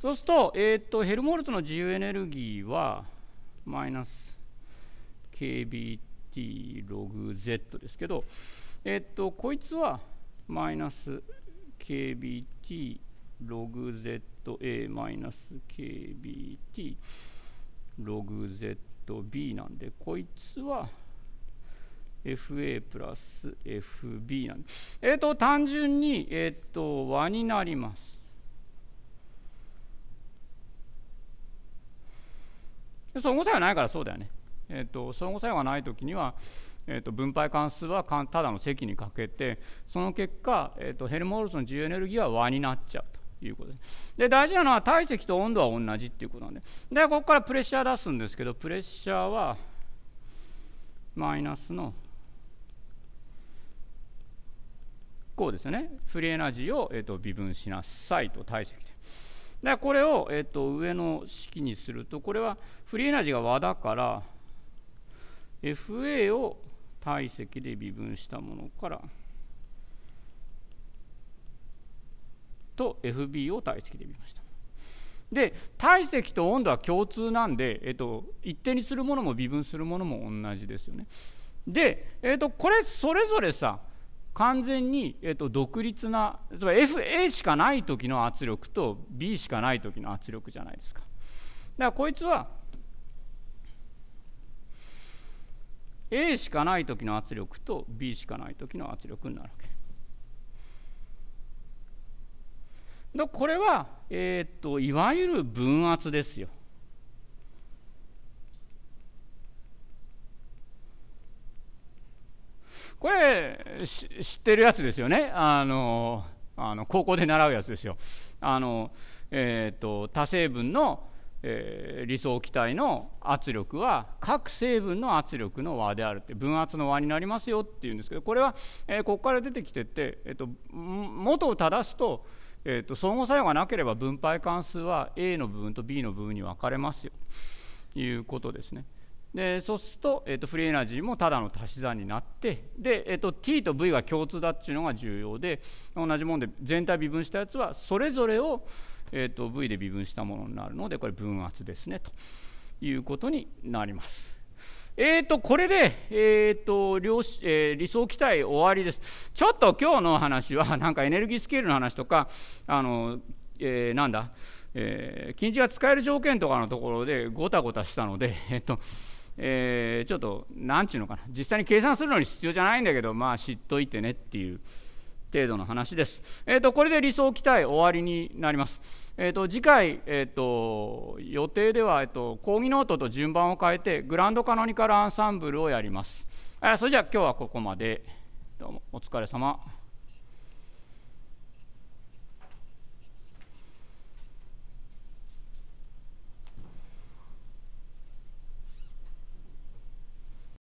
そうすると,、えーと、ヘルモルトの自由エネルギーはマイナス KBT ログ Z ですけど、えっ、ー、と、こいつはマイナス KBT ログ ZA マイナス KBT ログ ZB なんで、こいつは FA プラス FB なんです。えっ、ー、と、単純に、えっ、ー、と、和になります。相互作用ないからそうだよね。えーと、相互作用がないきには、えーと、分配関数はただの積にかけてその結果、えーと、ヘルムホルツの自由エネルギーは和になっちゃうということです。で大事なのは体積と温度は同じっていうことなんででここからプレッシャー出すんですけどプレッシャーはマイナスのこうですよねフリーエナジーを、えー、と微分しなさいと体積で。だからこれを、えっと、上の式にするとこれはフリーエナジーが和だから FA を体積で微分したものからと FB を体積で微分した。で体積と温度は共通なんで、えっと、一定にするものも微分するものも同じですよね。で、えっと、これそれぞれさ完全に、えっと独立なつまり FA しかない時の圧力と B しかない時の圧力じゃないですかだからこいつは A しかない時の圧力と B しかない時の圧力になるわけでこれは、えー、っといわゆる分圧ですよこれ知ってるやつですよねあのあの高校で習うやつですよあの、えーと、多成分の、えー、理想気体の圧力は各成分の圧力の和であるって分圧の和になりますよっていうんですけどこれは、えー、ここから出てきてて、えーと、元を正すと,、えーと相互作用がなければ分配関数は A の部分と B の部分に分かれますよということですね。でそうすると,、えーと、フリーエナジーもただの足し算になってで、えーと、t と v が共通だっていうのが重要で同じもんで全体微分したやつはそれぞれを、えーと、v で微分したものになるのでこれ分圧ですねということになります。えーと、これで、えーと量えー、理想気体終わりです。ちょっと今日の話は (laughs) なんかエネルギースケールの話とかあの、えー、なんだ、えー、近似が使える条件とかのところでごたごたしたので、えーとえー、ちょっと何ちゅうのかな実際に計算するのに必要じゃないんだけどまあ知っといてねっていう程度の話です。えーと、これで理想期待終わりになります。えーと、次回、えーと、と予定では、えー、と講義ノートと順番を変えてグランドカノニカルアンサンブルをやります。えー、それじゃあ今日はここまでどうもお疲れ様。